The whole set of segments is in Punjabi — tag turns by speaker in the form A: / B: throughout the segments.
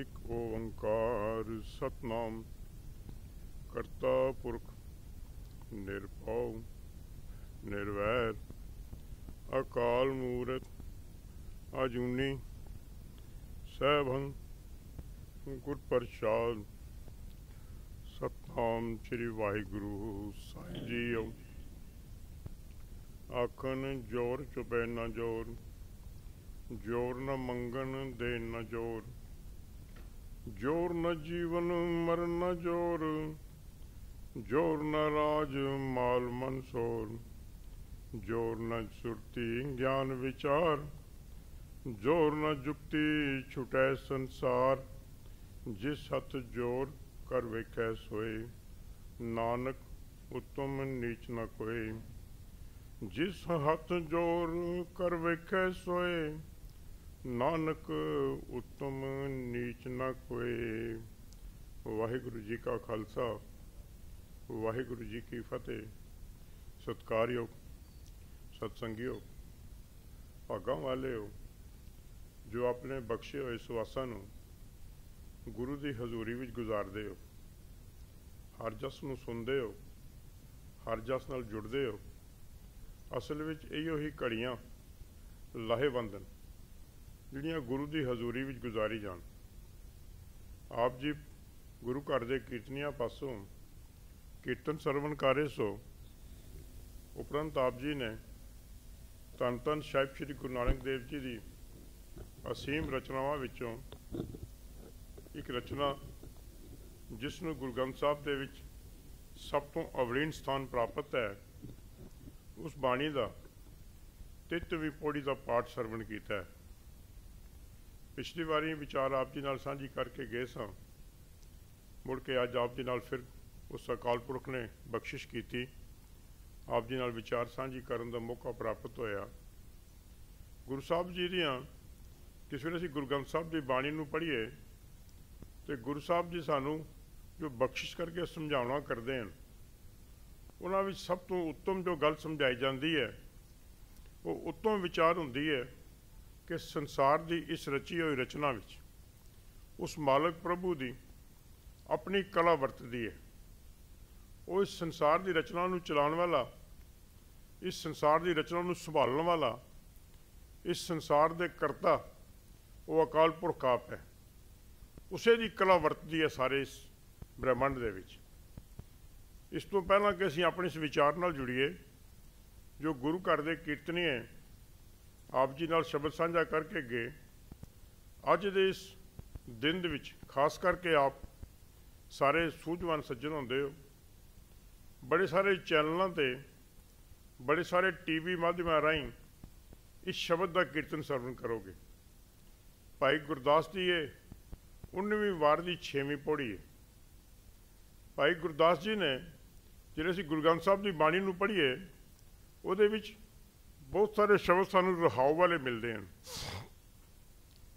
A: ਇੱਕ ਓੰਕਾਰ ਸਤਨਾਮ ਕਰਤਾ ਪੁਰਖ ਨਿਰਭਉ ਨਿਰਵੈਰ ਅਕਾਲ ਮੂਰਤ ਅਜੂਨੀ ਸਭੰ ਗੁਰ ਪ੍ਰਸਾਦ ਸਤਨਾਮ ਸ੍ਰੀ ਵਾਹਿਗੁਰੂ ਸਾਹਿਬ ਜੀਓ ਆਖਣ ਜੋਰ ਚੁਪੈ ਨਾ ਜੋਰ ਜੋਰ ਨਾ ਮੰਗਣ ਦੇ ਨਾ ਜੋਰ ਜੋਰ ਨ ਜੀਵਨ ਮਰਨ ਨ ਜੋਰ ਜੋਰ ਨ ਰਾਜ ਮਾਲ ਮਨਸੋਰ ਜੋਰ ਨ ਸੁਰਤੀ ਗਿਆਨ ਵਿਚਾਰ ਜੋਰ ਨ ਜੁਕਤੀ ਛੁਟੈ ਸੰਸਾਰ ਜਿਸ ਸਤ ਜੋਰ ਕਰ ਵੇਖੈ ਸੋਏ ਨਾਨਕ ਉਤਮ ਨੀਚ ਨ ਕੋਏ ਜਿਸ ਹੱਥ ਜੋਰ ਕਰ ਵੇਖੈ ਸੋਏ ਨਾਨਕ ਉਤਮ ਨੀਚ ਨਾ ਕੋਏ ਵਾਹਿਗੁਰੂ ਜੀ ਕਾ ਖਾਲਸਾ ਵਾਹਿਗੁਰੂ ਜੀ ਕੀ ਫਤਿਹ ਸਤਕਾਰਯੋਗ ਸਤਸੰਗਿਓ ਭਗਾਂ ਵਾਲੇ ਜੋ ਆਪਣੇ ਬਖਸ਼ੇ ਹੋਏ ਸਵਾਸਾਂ ਨੂੰ ਗੁਰੂ ਦੀ ਹਜ਼ੂਰੀ ਵਿੱਚ ਗੁਜ਼ਾਰਦੇ ਹੋ ਹਰ ਜਸ ਨੂੰ ਸੁਣਦੇ ਹੋ ਹਰ ਜਸ ਨਾਲ ਜੁੜਦੇ ਹੋ ਅਸਲ ਵਿੱਚ ਇਹੋ ਹੀ ਘੜੀਆਂ ਲਾਹੇਵੰਦਨ ਜਿਹੜੀਆਂ ਗੁਰੂ ਦੀ ਹਜ਼ੂਰੀ ਵਿੱਚ ਗੁਜ਼ਾਰੀ ਜਾਣ ਆਪ ਜੀ ਗੁਰੂ ਘਰ ਦੇ ਕੀਰਤਨੀਆਂ ਪਾਸੋਂ ਕੀਰਤਨ ਸਰਵਣ ਕਰੇ ਸੋ ਉਪਰੰਤ ਆਪ ਜੀ ਨੇ ਤਨ ਤਨ ਸਾਹਿਬ ਸ੍ਰੀ ਗੁਰੂ ਨਾਨਕ ਦੇਵ ਜੀ ਦੀ ਅਸੀਮ ਰਚਨਾਵਾਂ ਵਿੱਚੋਂ ਇੱਕ ਰਚਨਾ ਜਿਸ ਨੂੰ ਗੁਰਗੰਗ ਸਾਹਿਬ ਦੇ ਵਿੱਚ ਸਭ ਤੋਂ ਅਵਰੀਨ ਸਥਾਨ ਪ੍ਰਾਪਤ ਹੈ ਉਸ ਬਾਣੀ ਦਾ ਵੀ ਪੌੜੀ ਦਾ ਪਾਠ ਸਰਵਣ ਕੀਤਾ ਹੈ ਪਿਛਲੀ ਵਾਰੀ ਵਿਚਾਰ ਆਪ ਜੀ ਨਾਲ ਸਾਂਝੀ ਕਰਕੇ ਗਏ ਸਾਂ ਮੁੜ ਕੇ ਅੱਜ ਆਪ ਜੀ ਨਾਲ ਫਿਰ ਉਸ ਅਕਾਲ ਪੁਰਖ ਨੇ ਬਖਸ਼ਿਸ਼ ਕੀਤੀ ਆਪ ਜੀ ਨਾਲ ਵਿਚਾਰ ਸਾਂਝੀ ਕਰਨ ਦਾ ਮੌਕਾ ਪ੍ਰਾਪਤ ਹੋਇਆ ਗੁਰੂ ਸਾਹਿਬ ਜੀ ਦੀਆਂ ਕਿਸ ਵੇਲੇ ਅਸੀਂ ਗੁਰਗੰਦ ਸਾਹਿਬ ਦੀ ਬਾਣੀ ਨੂੰ ਪੜ੍ਹੀਏ ਤੇ ਗੁਰੂ ਸਾਹਿਬ ਜੀ ਸਾਨੂੰ ਜੋ ਬਖਸ਼ਿਸ਼ ਕਰਕੇ ਸਮਝਾਉਣਾ ਕਰਦੇ ਹਨ ਉਹਨਾਂ ਵਿੱਚ ਸਭ ਤੋਂ ਉੱਤਮ ਜੋ ਗੱਲ ਸਮਝਾਈ ਜਾਂਦੀ ਹੈ ਉਹ ਉੱਤਮ ਵਿਚਾਰ ਹੁੰਦੀ ਹੈ ਕਿ ਸੰਸਾਰ ਦੀ ਇਸ ਰਚੀ ਹੋਈ ਰਚਨਾ ਵਿੱਚ ਉਸ ਮਾਲਕ ਪ੍ਰਭੂ ਦੀ ਆਪਣੀ ਕਲਾ ਵਰਤਦੀ ਹੈ ਉਹ ਇਸ ਸੰਸਾਰ ਦੀ ਰਚਨਾ ਨੂੰ ਚਲਾਉਣ ਵਾਲਾ ਇਸ ਸੰਸਾਰ ਦੀ ਰਚਨਾ ਨੂੰ ਸੰਭਾਲਣ ਵਾਲਾ ਇਸ ਸੰਸਾਰ ਦੇ ਕਰਤਾ ਉਹ ਅਕਾਲ ਪੁਰਖ ਆਪ ਹੈ ਉਸੇ ਦੀ ਕਲਾ ਵਰਤਦੀ ਹੈ ਸਾਰੇ ਇਸ ਬ੍ਰਹਿਮੰਡ ਦੇ ਵਿੱਚ ਇਸ ਤੋਂ ਪਹਿਲਾਂ ਕਿ ਅਸੀਂ ਆਪਣੇ ਇਸ ਵਿਚਾਰ ਨਾਲ ਜੁੜੀਏ ਜੋ ਗੁਰੂ ਘਰ ਦੇ ਕੀਰਤਨੀ ਹੈ ਆਪ ਜੀ ਨਾਲ ਸ਼ਬਦ ਸਾਂਝਾ ਕਰਕੇ ਗਏ ਅੱਜ ਦੇ ਇਸ ਦਿਨ ਦੇ ਵਿੱਚ ਖਾਸ ਕਰਕੇ ਆਪ ਸਾਰੇ ਸੂਝਵਾਨ ਸੱਜਣ ਹੁੰਦੇ ਹੋ ਬੜੇ ਸਾਰੇ ਚੈਨਲਾਂ ਤੇ ਬੜੇ ਸਾਰੇ ਟੀਵੀ ਮਾਧਿਅਮਾਂ ਰਾਹੀਂ ਇਸ ਸ਼ਬਦ ਦਾ ਕੀਰਤਨ ਸਰਵਣ ਕਰੋਗੇ ਭਾਈ ਗੁਰਦਾਸ ਜੀ ਇਹ 19ਵੀਂ ਵਾਰ ਦੀ 6ਵੀਂ ਪੌੜੀ ਹੈ ਭਾਈ ਗੁਰਦਾਸ ਜੀ ਨੇ ਜਿਹੜੇ ਅਸੀਂ ਗੁਰਗੰਨ ਸਾਹਿਬ ਦੀ ਬਾਣੀ ਨੂੰ ਪੜ੍ਹੀਏ ਉਹਦੇ ਵਿੱਚ ਬਹੁਤ ਸਾਰੇ ਸ਼ਬਦ ਸਾਨੂੰ ਰਹਾਉ ਵਾਲੇ ਮਿਲਦੇ ਹਨ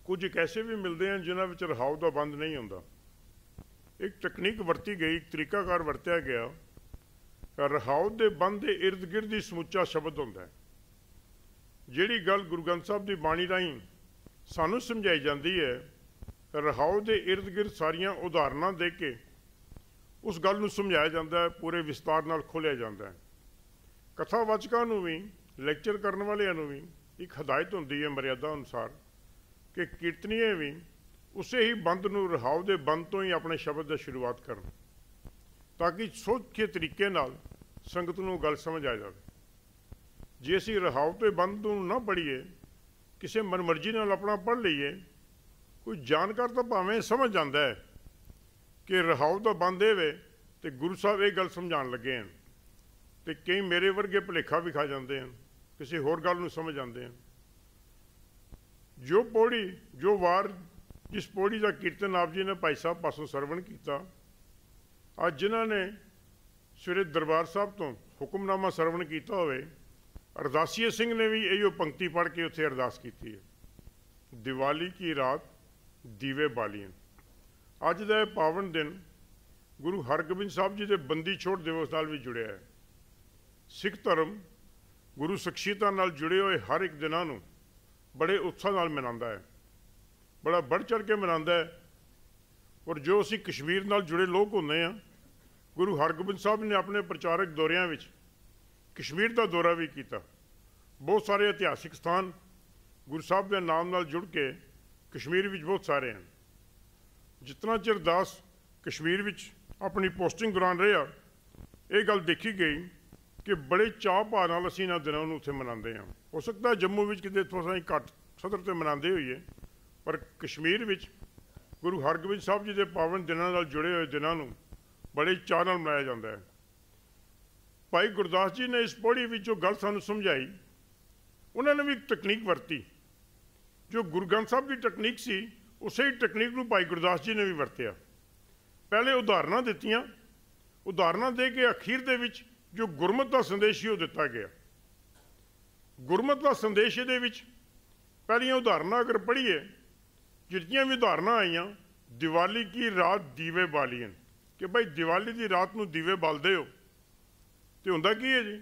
A: ਕੁਝ ਐਸੇ ਵੀ ਮਿਲਦੇ ਹਨ ਜਿਨ੍ਹਾਂ ਵਿੱਚ ਰਹਾਉ ਦਾ ਬੰਦ ਨਹੀਂ ਹੁੰਦਾ ਇੱਕ ਟੈਕਨੀਕ ਵਰਤੀ ਗਈ ਇੱਕ ਤਰੀਕਾਕਾਰ ਵਰਤਿਆ ਗਿਆ ਰਹਾਉ ਦੇ ਬੰਦ ਦੇ ird gird ਦੀ ਸਮੁੱਚਾ ਸ਼ਬਦ ਹੁੰਦਾ ਹੈ ਜਿਹੜੀ ਗੱਲ ਗੁਰੂ ਗ੍ਰੰਥ ਸਾਹਿਬ ਦੀ ਬਾਣੀ ਰਾਹੀਂ ਸਾਨੂੰ ਸਮਝਾਈ ਜਾਂਦੀ ਹੈ ਰਹਾਉ ਦੇ ird gird ਸਾਰੀਆਂ ਉਦਾਹਰਨਾਂ ਦੇ ਕੇ ਉਸ ਗੱਲ ਨੂੰ ਸਮਝਾਇਆ ਜਾਂਦਾ ਹੈ ਪੂਰੇ ਵਿਸਤਾਰ ਨਾਲ ਖੋਲਿਆ ਜਾਂਦਾ ਹੈ ਕਥਾਵਾਚਕਾਂ ਨੂੰ ਵੀ ਲੈਕਚਰ ਕਰਨ ਵਾਲਿਆਂ ਨੂੰ ਵੀ ਇੱਕ ਹਦਾਇਤ ਹੁੰਦੀ ਹੈ ਮਰਿਆਦਾ ਅਨੁਸਾਰ ਕਿ ਕੀਰਤਨੀਏ ਵੀ ਉਸੇ ਹੀ ਬੰਦ ਨੂੰ ਰਹਾਉ ਦੇ ਬੰਦ ਤੋਂ ਹੀ ਆਪਣੇ ਸ਼ਬਦ ਦੀ ਸ਼ੁਰੂਆਤ ਕਰਨ ਤਾਂ ਕਿ ਸੋਖੇ ਤਰੀਕੇ ਨਾਲ ਸੰਗਤ ਨੂੰ ਗੱਲ ਸਮਝ ਆ ਜਾਵੇ ਜੇ ਅਸੀਂ ਰਹਾਉ ਤੇ ਬੰਦ ਨੂੰ ਨਾ ਪੜੀਏ ਕਿਸੇ ਮਨਮਰਜ਼ੀ ਨਾਲ ਆਪਣਾ ਪੜ ਲਈਏ ਕੋਈ ਜਾਣਕਾਰ ਤਾਂ ਭਾਵੇਂ ਸਮਝ ਜਾਂਦਾ ਹੈ ਕਿ ਰਹਾਉ ਦਾ ਬੰਦ ਵੇ ਤੇ ਗੁਰੂ ਸਾਹਿਬ ਇਹ ਗੱਲ ਸਮਝਾਉਣ ਲੱਗੇ ਹਨ ਤੇ ਕਈ ਮੇਰੇ ਵਰਗੇ ਭੁਲੇਖਾ ਵੀ ਖਾ ਜਾਂਦੇ ਹਨ ਕਿਸੇ ਹੋਰ ਗੱਲ ਨੂੰ ਸਮਝ ਆਉਂਦੇ ਆ ਜੋ ਪੌੜੀ ਜੋ ਵਾਰ ਜਿਸ ਪੌੜੀ ਦਾ ਕੀਰਤਨ ਆਪ ਜੀ ਨੇ ਭਾਈ ਸਾਹਿਬ ਪਾਸੋਂ ਸਰਵਣ ਕੀਤਾ ਅੱਜ ਜਿਨ੍ਹਾਂ ਨੇ ਸ੍ਰੀ ਦਰਬਾਰ ਸਾਹਿਬ ਤੋਂ ਹੁਕਮਨਾਮਾ ਸਰਵਣ ਕੀਤਾ ਹੋਵੇ ਅਰਦਾਸੀਏ ਸਿੰਘ ਨੇ ਵੀ ਇਹੋ ਪੰਕਤੀ ਪੜ੍ਹ ਕੇ ਉੱਥੇ ਅਰਦਾਸ ਕੀਤੀ ਹੈ ਦੀਵਾਲੀ ਕੀ ਰਾਤ ਦੀਵੇ ਬਾਲੀਆਂ ਅੱਜ ਦਾ ਇਹ ਪਾਵਨ ਦਿਨ ਗੁਰੂ ਹਰਗੋਬਿੰਦ ਸਾਹਿਬ ਜੀ ਦੇ ਬੰਦੀ ਛੋੜ ਦਿਵਸ ਨਾਲ ਵੀ ਜੁੜਿਆ ਹੈ ਸਿੱਖ ਧਰਮ ਗੁਰੂ ਸਖਸ਼ੀਤਾ ਨਾਲ ਜੁੜੇ ਹੋਏ ਹਰ ਇੱਕ ਦਿਨਾਂ ਨੂੰ ਬੜੇ ਉਤਸ਼ਾਹ ਨਾਲ ਮਨਾਉਂਦਾ ਹੈ ਬੜਾ ਵੱਡ ਚੜ ਕੇ ਮਨਾਉਂਦਾ ਹੈ ਔਰ ਜੋ ਅਸੀਂ ਕਸ਼ਮੀਰ ਨਾਲ ਜੁੜੇ ਲੋਕ ਹੁੰਦੇ ਆ ਗੁਰੂ ਹਰਗੋਬਿੰਦ ਸਾਹਿਬ ਨੇ ਆਪਣੇ ਪ੍ਰਚਾਰਕ ਦੌਰਿਆਂ ਵਿੱਚ ਕਸ਼ਮੀਰ ਦਾ ਦੌਰਾ ਵੀ ਕੀਤਾ ਬਹੁਤ ਸਾਰੇ ਇਤਿਹਾਸਿਕ ਸਥਾਨ ਗੁਰੂ ਸਾਹਿਬ ਦੇ ਨਾਮ ਨਾਲ ਜੁੜ ਕੇ ਕਸ਼ਮੀਰ ਵਿੱਚ ਬਹੁਤ ਸਾਰੇ ਹਨ ਜਿਤਨਾ ਚਿਰ ਦਾਸ ਕਸ਼ਮੀਰ ਵਿੱਚ ਆਪਣੀ ਪੋਸਟਿੰਗ ਦੌਰਾਨ ਰਿਹਾ ਇਹ ਗੱਲ ਦੇਖੀ ਗਈ ਕਿ ਬੜੇ ਚਾਹ ਭਾਅ ਨਾਲ ਅਸੀਂ ਇਹਨਾਂ ਦਿਨਾਂ ਨੂੰ ਉੱਥੇ ਮਨਾਉਂਦੇ ਹਾਂ ਹੋ ਸਕਦਾ ਜੰਮੂ ਵਿੱਚ ਕਿਤੇ ਥੋੜਾ ਹੀ ਘੱਟ ਸਦਰ ਤੇ ਮਨਾਉਂਦੇ ਹੋਈਏ ਪਰ ਕਸ਼ਮੀਰ ਵਿੱਚ ਗੁਰੂ ਹਰਗੋਬਿੰਦ ਸਾਹਿਬ ਜੀ ਦੇ ਪਾਵਨ ਦਿਨਾਂ ਨਾਲ ਜੁੜੇ ਹੋਏ ਦਿਨਾਂ ਨੂੰ ਬੜੇ ਚਾਹ ਨਾਲ ਮਨਾਇਆ ਜਾਂਦਾ ਹੈ ਭਾਈ ਗੁਰਦਾਸ ਜੀ ਨੇ ਇਸ ਪੌੜੀ ਵਿੱਚ ਜੋ ਗੱਲ ਸਾਨੂੰ ਸਮਝਾਈ ਉਹਨਾਂ ਨੇ ਵੀ ਤਕਨੀਕ ਵਰਤੀ ਜੋ ਗੁਰਗੰਨ ਸਾਹਿਬ ਦੀ ਤਕਨੀਕ ਸੀ ਉਸੇ ਹੀ ਤਕਨੀਕ ਨੂੰ ਭਾਈ ਗੁਰਦਾਸ ਜੀ ਨੇ ਵੀ ਵਰਤਿਆ ਪਹਿਲੇ ਉਦਾਹਰਨਾਂ ਦਿੱਤੀਆਂ ਉਦਾਹਰਨਾਂ ਦੇ ਕੇ ਅਖੀਰ ਦੇ ਵਿੱਚ ਜੋ ਗੁਰਮਤ ਦਾ ਸੰਦੇਸ਼ ਹੀ ਉਹ ਦਿੱਤਾ ਗਿਆ ਗੁਰਮਤ ਦਾ ਸੰਦੇਸ਼ ਇਹਦੇ ਵਿੱਚ ਪਹਿਲੀਆਂ ਉਦਾਹਰਨਾਂ ਅਗਰ ਪੜ੍ਹੀਏ ਜਿਤਨੀਆਂ ਵੀ ਉਦਾਹਰਨਾਂ ਆਈਆਂ ਦੀਵਾਲੀ ਕੀ ਰਾਤ ਦੀਵੇ ਬਾਲੀਆਂ ਕਿ ਭਾਈ ਦੀਵਾਲੀ ਦੀ ਰਾਤ ਨੂੰ ਦੀਵੇ ਬਲਦੇ ਹੋ ਤੇ ਹੁੰਦਾ ਕੀ ਹੈ ਜੀ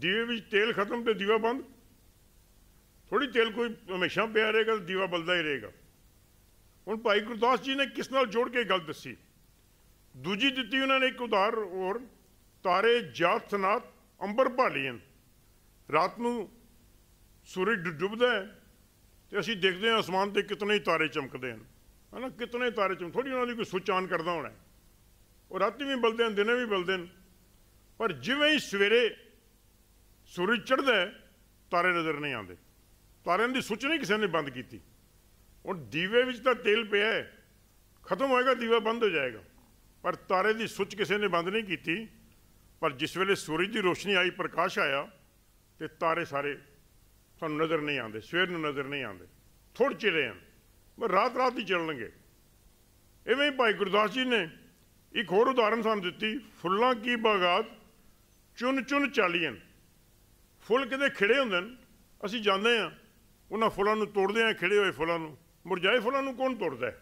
A: ਦੀਵੇ ਵਿੱਚ ਤੇਲ ਖਤਮ ਤੇ ਦੀਵਾ ਬੰਦ ਥੋੜੀ ਤੇਲ ਕੋਈ ਹਮੇਸ਼ਾ ਪਿਆ ਰਹੇਗਾ ਦੀਵਾ ਬਲਦਾ ਹੀ ਰਹੇਗਾ ਹੁਣ ਭਾਈ ਗੁਰਦਾਸ ਜੀ ਨੇ ਕਿਸ ਨਾਲ ਜੋੜ ਕੇ ਗੱਲ ਦੱਸੀ ਦੂਜੀ ਦਿੱਤੀ ਉਹਨਾਂ ਨੇ ਇੱਕ ਉਦਾਹਰ ਹੋਰ ਤਾਰੇ ਜਾਤ ਅੰਬਰ ਭਾਲੀਨ ਰਾਤ ਨੂੰ ਸੂਰਜ ਡੁੱਬਦਾ ਹੈ ਤੇ ਅਸੀਂ ਦੇਖਦੇ ਹਾਂ ਅਸਮਾਨ ਤੇ ਕਿਤਨੇ ਤਾਰੇ ਚਮਕਦੇ ਹਨ ਹਨਾ ਕਿਤਨੇ ਤਾਰੇ ਚਮਕ ਥੋੜੀ ਉਹਨਾਂ ਦੀ ਕੋਈ ਸੁਚਾਨ ਆਨ ਕਰਦਾ ਹੋਣਾ ਉਹ ਰਾਤੀ ਵੀ ਬਲਦੇ ਹਨ ਦਿਨੇ ਵੀ ਬਲਦੇ ਹਨ ਪਰ ਜਿਵੇਂ ਹੀ ਸਵੇਰੇ ਸੂਰਜ ਚੜ੍ਹਦਾ ਤਾਰੇ ਨਜ਼ਰ ਨਹੀਂ ਆਉਂਦੇ ਤਾਰਿਆਂ ਦੀ ਸੁਚ ਨਹੀਂ ਕਿਸੇ ਨੇ ਬੰਦ ਕੀਤੀ ਹੁਣ ਦੀਵੇ ਵਿੱਚ ਤਾਂ ਤੇਲ ਪਿਆ ਹੈ ਖਤਮ ਹੋਏਗਾ ਦੀਵਾ ਬੰਦ ਹੋ ਜਾਏਗਾ ਪਰ ਤਾਰੇ ਦੀ ਸੁਚ ਕਿਸੇ ਨੇ ਬੰਦ ਨਹੀਂ ਕੀਤੀ ਪਰ ਜਿਸ ਵੇਲੇ ਸੂਰਜ ਦੀ ਰੋਸ਼ਨੀ ਆਈ ਪ੍ਰਕਾਸ਼ ਆਇਆ ਤੇ ਤਾਰੇ ਸਾਰੇ ਤੁਹਾਨੂੰ ਨਜ਼ਰ ਨਹੀਂ ਆਉਂਦੇ ਸਵੇਰ ਨੂੰ ਨਜ਼ਰ ਨਹੀਂ ਆਉਂਦੇ ਥੋੜ ਚਿਰੇ ਹਨ ਪਰ ਰਾਤ ਰਾਤ ਹੀ ਚੱਲਣਗੇ ਹੀ ਭਾਈ ਗੁਰਦਾਸ ਜੀ ਨੇ ਇੱਕ ਹੋਰ ਉਦਾਹਰਨ ਸਾਨੂੰ ਦਿੱਤੀ ਫੁੱਲਾਂ ਕੀ ਬਾਗਾਤ ਚੁਣ ਚੁਣ ਚਾਲੀਆਂ ਫੁੱਲ ਕਿਤੇ ਖਿੜੇ ਹੁੰਦੇ ਨੇ ਅਸੀਂ ਜਾਂਦੇ ਆ ਉਹਨਾਂ ਫੁੱਲਾਂ ਨੂੰ ਤੋੜਦੇ ਆ ਖਿੜੇ ਹੋਏ ਫੁੱਲਾਂ ਨੂੰ ਮੁਰਝਾਏ ਫੁੱਲਾਂ ਨੂੰ ਕੌਣ ਤੋੜਦਾ ਹੈ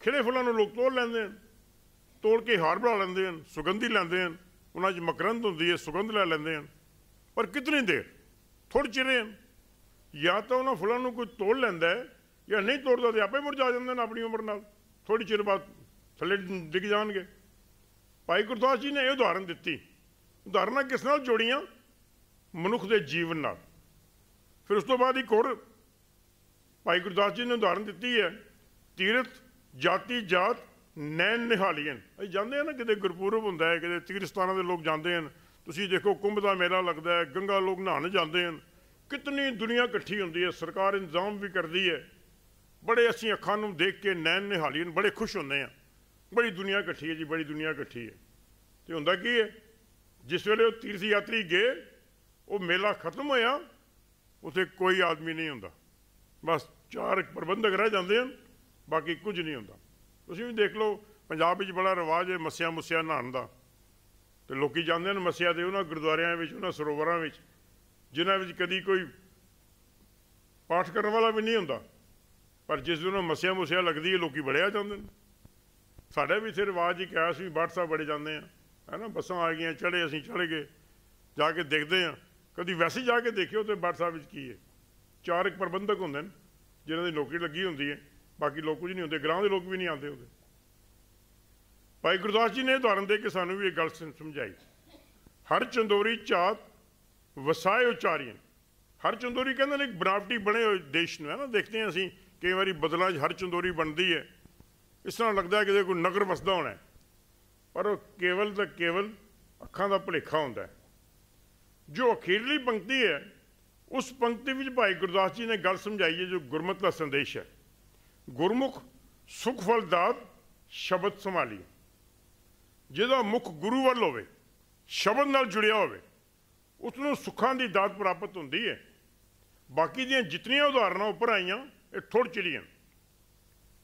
A: ਖਿੜੇ ਫੁੱਲਾਂ ਨੂੰ ਲੋਕ ਤੋੜ ਲੈਂਦੇ ਹਨ ਤੋੜ ਕੇ ਹਾਰ ਬਣਾ ਲੈਂਦੇ ਹਨ ਸੁਗੰਧੀ ਲੈਂਦੇ ਹਨ ਉਹਨਾਂ 'ਚ ਮਕਰੰਦ ਹੁੰਦੀ ਹੈ ਸੁਗੰਧ ਲੈ ਲੈਂਦੇ ਹਨ ਪਰ ਕਿਤਨੀ ਦੇਰ ਥੋੜੀ ਚਿਰੇ ਜਾਂ ਤਾਂ ਉਹਨਾਂ ਫੁੱਲਾਂ ਨੂੰ ਕੋਈ ਤੋੜ ਲੈਂਦਾ ਹੈ ਜਾਂ ਨਹੀਂ ਤੋੜਦਾ ਤੇ ਆਪੇ ਮੁਰਝਾ ਜਾਂਦੇ ਨੇ ਆਪਣੀ ਉਮਰ ਨਾਲ ਥੋੜੀ ਚਿਰ ਬਾਅਦ ਥੱਲੇ ਡਿੱਗ ਜਾਣਗੇ ਭਾਈ ਗੁਰਦਾਸ ਜੀ ਨੇ ਇਹ ਉਦਾਹਰਨ ਦਿੱਤੀ ਉਦਾਹਰਨਾਂ ਕਿਸ ਨਾਲ ਜੋੜੀਆਂ ਮਨੁੱਖ ਦੇ ਜੀਵਨ ਨਾਲ ਫਿਰ ਉਸ ਤੋਂ ਬਾਅਦ ਇੱਕ ਹੋਰ ਭਾਈ ਗੁਰਦਾਸ ਜੀ ਨੇ ਉਦਾਹਰਨ ਦਿੱਤੀ ਹੈ ਤੀਰਥ ਜਾਤੀ ਜਾਤ ਨੈਣ ਨਿਹਾਲੀਆਂ ਅਸੀਂ ਜਾਂਦੇ ਆ ਨਾ ਕਿਤੇ ਗੁਰਪੁਰਬ ਹੁੰਦਾ ਹੈ ਕਿਤੇ ਤੀਰਥ ਦੇ ਲੋਕ ਜਾਂਦੇ ਹਨ ਤੁਸੀਂ ਦੇਖੋ ਕੁੰਭ ਦਾ ਮੇਲਾ ਲੱਗਦਾ ਹੈ ਗੰਗਾ ਲੋਕ ਨਹਾਣ ਜਾਂਦੇ ਹਨ ਕਿਤਨੀ ਦੁਨੀਆ ਇਕੱਠੀ ਹੁੰਦੀ ਹੈ ਸਰਕਾਰ ਇੰਤਜ਼ਾਮ ਵੀ ਕਰਦੀ ਹੈ ਬੜੇ ਅਸੀਂ ਅੱਖਾਂ ਨੂੰ ਦੇਖ ਕੇ ਨੈਣ ਨਿਹਾਲੀਆਂ ਬੜੇ ਖੁਸ਼ ਹੁੰਦੇ ਆ ਬੜੀ ਦੁਨੀਆ ਇਕੱਠੀ ਹੈ ਜੀ ਬੜੀ ਦੁਨੀਆ ਇਕੱਠੀ ਹੈ ਤੇ ਹੁੰਦਾ ਕੀ ਹੈ ਜਿਸ ਵੇਲੇ ਉਹ ਤੀਰਥ ਯਾਤਰੀ ਗਏ ਉਹ ਮੇਲਾ ਖਤਮ ਹੋਇਆ ਉਥੇ ਕੋਈ ਆਦਮੀ ਨਹੀਂ ਹੁੰਦਾ ਬਸ ਚਾਰ ਪ੍ਰਬੰਧਕ ਰਹਿ ਜਾਂਦੇ ਹਨ ਬਾਕੀ ਕੁਝ ਨਹੀਂ ਹੁੰਦਾ ਤੁਸੀਂ ਵੀ ਦੇਖ ਲਓ ਪੰਜਾਬ ਵਿੱਚ ਬੜਾ ਰਿਵਾਜ ਹੈ ਮਸਿਆ ਮੁਸਿਆ ਨਹਾਣ ਦਾ ਤੇ ਲੋਕੀ ਜਾਂਦੇ ਨੇ ਮਸਿਆ ਦੇ ਉਹਨਾਂ ਗੁਰਦੁਆਰਿਆਂ ਵਿੱਚ ਉਹਨਾਂ ਸਰੋਵਰਾਂ ਵਿੱਚ ਜਿਨ੍ਹਾਂ ਵਿੱਚ ਕਦੀ ਕੋਈ ਪਾਠ ਕਰਨ ਵਾਲਾ ਵੀ ਨਹੀਂ ਹੁੰਦਾ ਪਰ ਜਿਸ ਦਿਨ ਉਹ ਮਸਿਆ ਮੁਸਿਆ ਲੱਗਦੀ ਹੈ ਲੋਕੀ ਬੜਿਆ ਜਾਂਦੇ ਨੇ ਸਾਡੇ ਵੀ ਇੱਥੇ ਰਿਵਾਜ ਹੀ ਕਿਹਾ ਸੀ WhatsApp ਬੜੇ ਜਾਂਦੇ ਆ ਹੈਨਾ ਬੱਸਾਂ ਆ ਗਈਆਂ ਚੜੇ ਅਸੀਂ ਚੜ ਗਏ ਜਾ ਕੇ ਦੇਖਦੇ ਆ ਕਦੀ ਵੈਸੇ ਜਾ ਕੇ ਦੇਖਿਓ ਤੇ WhatsApp ਵਿੱਚ ਕੀ ਹੈ ਚਾਰ ਇੱਕ ਪ੍ਰਬੰਧਕ ਹੁੰਦੇ ਨੇ ਜਿਨ੍ਹਾਂ ਦੀ ਨੌਕਰੀ ਲੱਗੀ ਹੁੰਦੀ ਹੈ ਬਾਕੀ ਲੋਕ ਕੁਝ ਨਹੀਂ ਹੁੰਦੇ ਗ੍ਰਾਮ ਦੇ ਲੋਕ ਵੀ ਨਹੀਂ ਆਉਂਦੇ ਉਹਦੇ ਭਾਈ ਗੁਰਦਾਸ ਜੀ ਨੇ ਉਦਾਹਰਨ ਦੇ ਕੇ ਸਾਨੂੰ ਵੀ ਇਹ ਗੱਲ ਸਮਝਾਈ ਹਰ ਚੰਦੋਰੀ ਚਾਤ ਵਸਾਏ ਉਚਾਰੀਆਂ ਹਰ ਚੰਦੋਰੀ ਕਹਿੰਦੇ ਨੇ ਇੱਕ ਬਨਾਵਟੀ ਬਣੇ ਹੋਏ ਦੇਸ਼ ਨੂੰ ਹੈ ਨਾ ਦੇਖਦੇ ਹਾਂ ਅਸੀਂ ਕਈ ਵਾਰੀ ਬਦਲਾ ਹਰ ਚੰਦੋਰੀ ਬਣਦੀ ਹੈ ਇਸ ਤਰ੍ਹਾਂ ਲੱਗਦਾ ਕਿ ਕੋਈ ਨਗਰ ਵਸਦਾ ਹੋਣਾ ਪਰ ਉਹ ਕੇਵਲ ਤਾਂ ਕੇਵਲ ਅੱਖਾਂ ਦਾ ਭੁਲੇਖਾ ਹੁੰਦਾ ਹੈ ਜੋ ਅਖੀਰਲੀ ਪੰਕਤੀ ਹੈ ਉਸ ਪੰਕਤੀ ਵਿੱਚ ਭਾਈ ਗੁਰਦਾਸ ਜੀ ਨੇ ਗੱਲ ਸਮਝਾਈ ਹੈ ਜੋ ਗੁਰਮਤ ਦਾ ਸੰਦੇਸ਼ ਹੈ ਗੁਰਮੁਖ ਸੁਖਫਲ ਦਾਤ ਸ਼ਬਦ ਸੰਭਾਲੀ ਜਿਹਦਾ ਮੁਖ ਗੁਰੂ ਵੱਲ ਹੋਵੇ ਸ਼ਬਦ ਨਾਲ ਜੁੜਿਆ ਹੋਵੇ ਉਸ ਨੂੰ ਸੁੱਖਾਂ ਦੀ ਦਾਤ ਪ੍ਰਾਪਤ ਹੁੰਦੀ ਹੈ ਬਾਕੀ ਦੀਆਂ ਜਿਤਨੀਆਂ ਉਦਾਹਰਨਾਂ ਉੱਪਰ ਆਈਆਂ ਇਹ ਥੋੜ ਚਿਰੀਆਂ